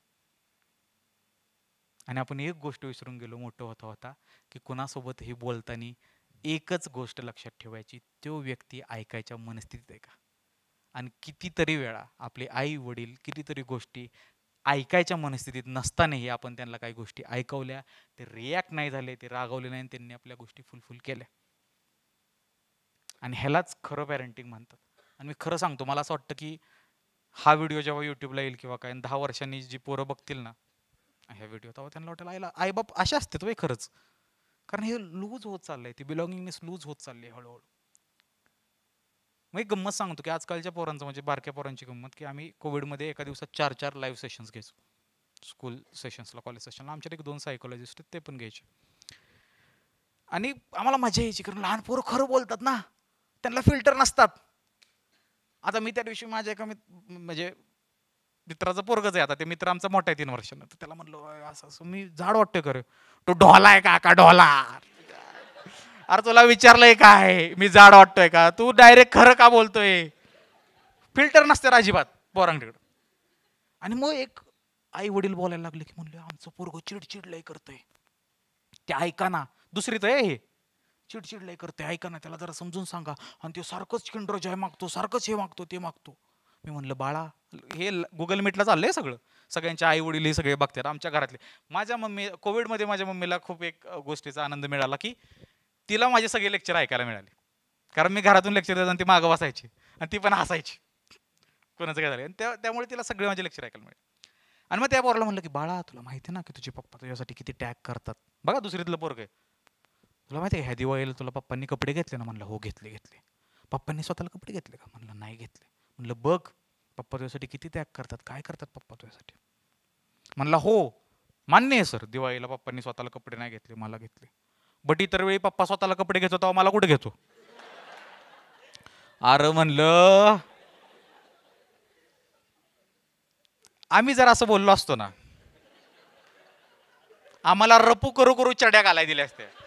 आणि आपण एक गोष्ट विसरून गेलो मोठं होता होता की कुणासोबतही बोलताना एकच गोष्ट लक्षात ठेवायची तो व्यक्ती ऐकायच्या मनस्थितीत आहे का आणि कितीतरी वेळा आपले आई वडील कितीतरी गोष्टी ऐकायच्या मनस्थितीत नसतानाही आपण त्यांना काही गोष्टी ऐकवल्या ते रिॲक्ट नाही झाले ते रागवले नाही त्यांनी आपल्या गोष्टी फुलफुल केल्या आणि ह्यालाच खरं पॅरेंटिंग म्हणतात आणि मी खरं सांगतो मला असं वाटतं की हा व्हिडिओ जेव्हा युट्यूबला येईल किंवा काय दहा वर्षांनी जी पोरं बघतील ना ह्या व्हिडिओ तेव्हा त्यांना वाटेल आईला बाप असे असते तो खरंच कारण हे लूज होत चाललंय ती बिलॉंगिंगनेस लूज होत चालली आहे हळूहळू मग एक गंमत सांगतो की आजकालच्या पोरांचं म्हणजे बारक्या पोरांची गंमत की आम्ही कोविडमध्ये एका दिवसात चार चार लाईव्ह सेशन्स घ्यायचो स्कूल सेशन्सला कॉलेज सेशनला आमच्यात एक दोन सायकोलॉजिस्ट ते पण घ्यायचे आणि आम्हाला मजा यायची कारण लहान पोरं खरं बोलतात ना त्यांना फिल्टर नसतात आता मी त्या दिवशी माझ्या एका म्हणजे मित्राचं पोरगच आहे आता ते मित्र आमचा मोठा आहे तीन वर्षांना तर त्याला म्हणलो असं असं मी झाड वाटतोय खरं तो ढोला आहे का ढोला अरे तुला विचारलंय काय मी झाड वाटतोय का तू डायरेक्ट खरं का बोलतोय फिल्टर नसते अजिबात पोरांकडे आणि मग एक आई वडील बोलायला लागले की म्हणले आमचं पोरग चिडचिडलंय करतोय ते ऐका ना दुसरी तर हे चिडचिड लय करते ऐका ना त्याला जरा समजून सांगा आणि तो सारखंच किंड्रो जय मागतो सारखंच हे मागतो ते मागतो मी म्हणलं बाळा हे गुगल मीटला चाललंय सगळं सगळ्यांचे आई वडील हे सगळे बघतात आमच्या घरातले माझ्या मम्मी कोविडमध्ये माझ्या मम्मीला खूप एक गोष्टीचा आनंद मिळाला की तिला माझे सगळे लेक्चर ऐकायला मिळाले कारण मी घरातून लेक्चर देत आणि ती मागं बसायची आणि ती पण हसायची कोणाचं काय झालं आणि त्यामुळे तिला सगळे माझे लेक्चर ऐकायला मिळाले आणि मग त्या पोराला म्हणलं की बाळा तुला माहिती ना की तुझे पप्पा तुझ्यासाठी किती टॅग करतात बघा दुसरीतलं पोरग आहे तुला माहिती आहे ह्या दिवाळीला तुला पप्पांनी कपडे घेतले ना म्हणलं हो घेतले घेतले पप्पांनी स्वतःला कपडे घेतले का म्हणलं नाही घेतले म्हणलं बघ पप्पा तुझ्यासाठी किती त्याग करतात काय करतात पप्पा तुझ्यासाठी म्हणला हो मान्य आहे सर दिवाळीला पप्पांनी स्वतःला कपडे नाही घेतले मला घेतले बट इतर वेळी पप्पा स्वतःला कपडे घेतो तेव्हा मला कुठे घेतो अरे म्हणलं आम्ही जर असं बोललो असतो ना आम्हाला रपू करू करू चड्या घालाय दिल्या असत्या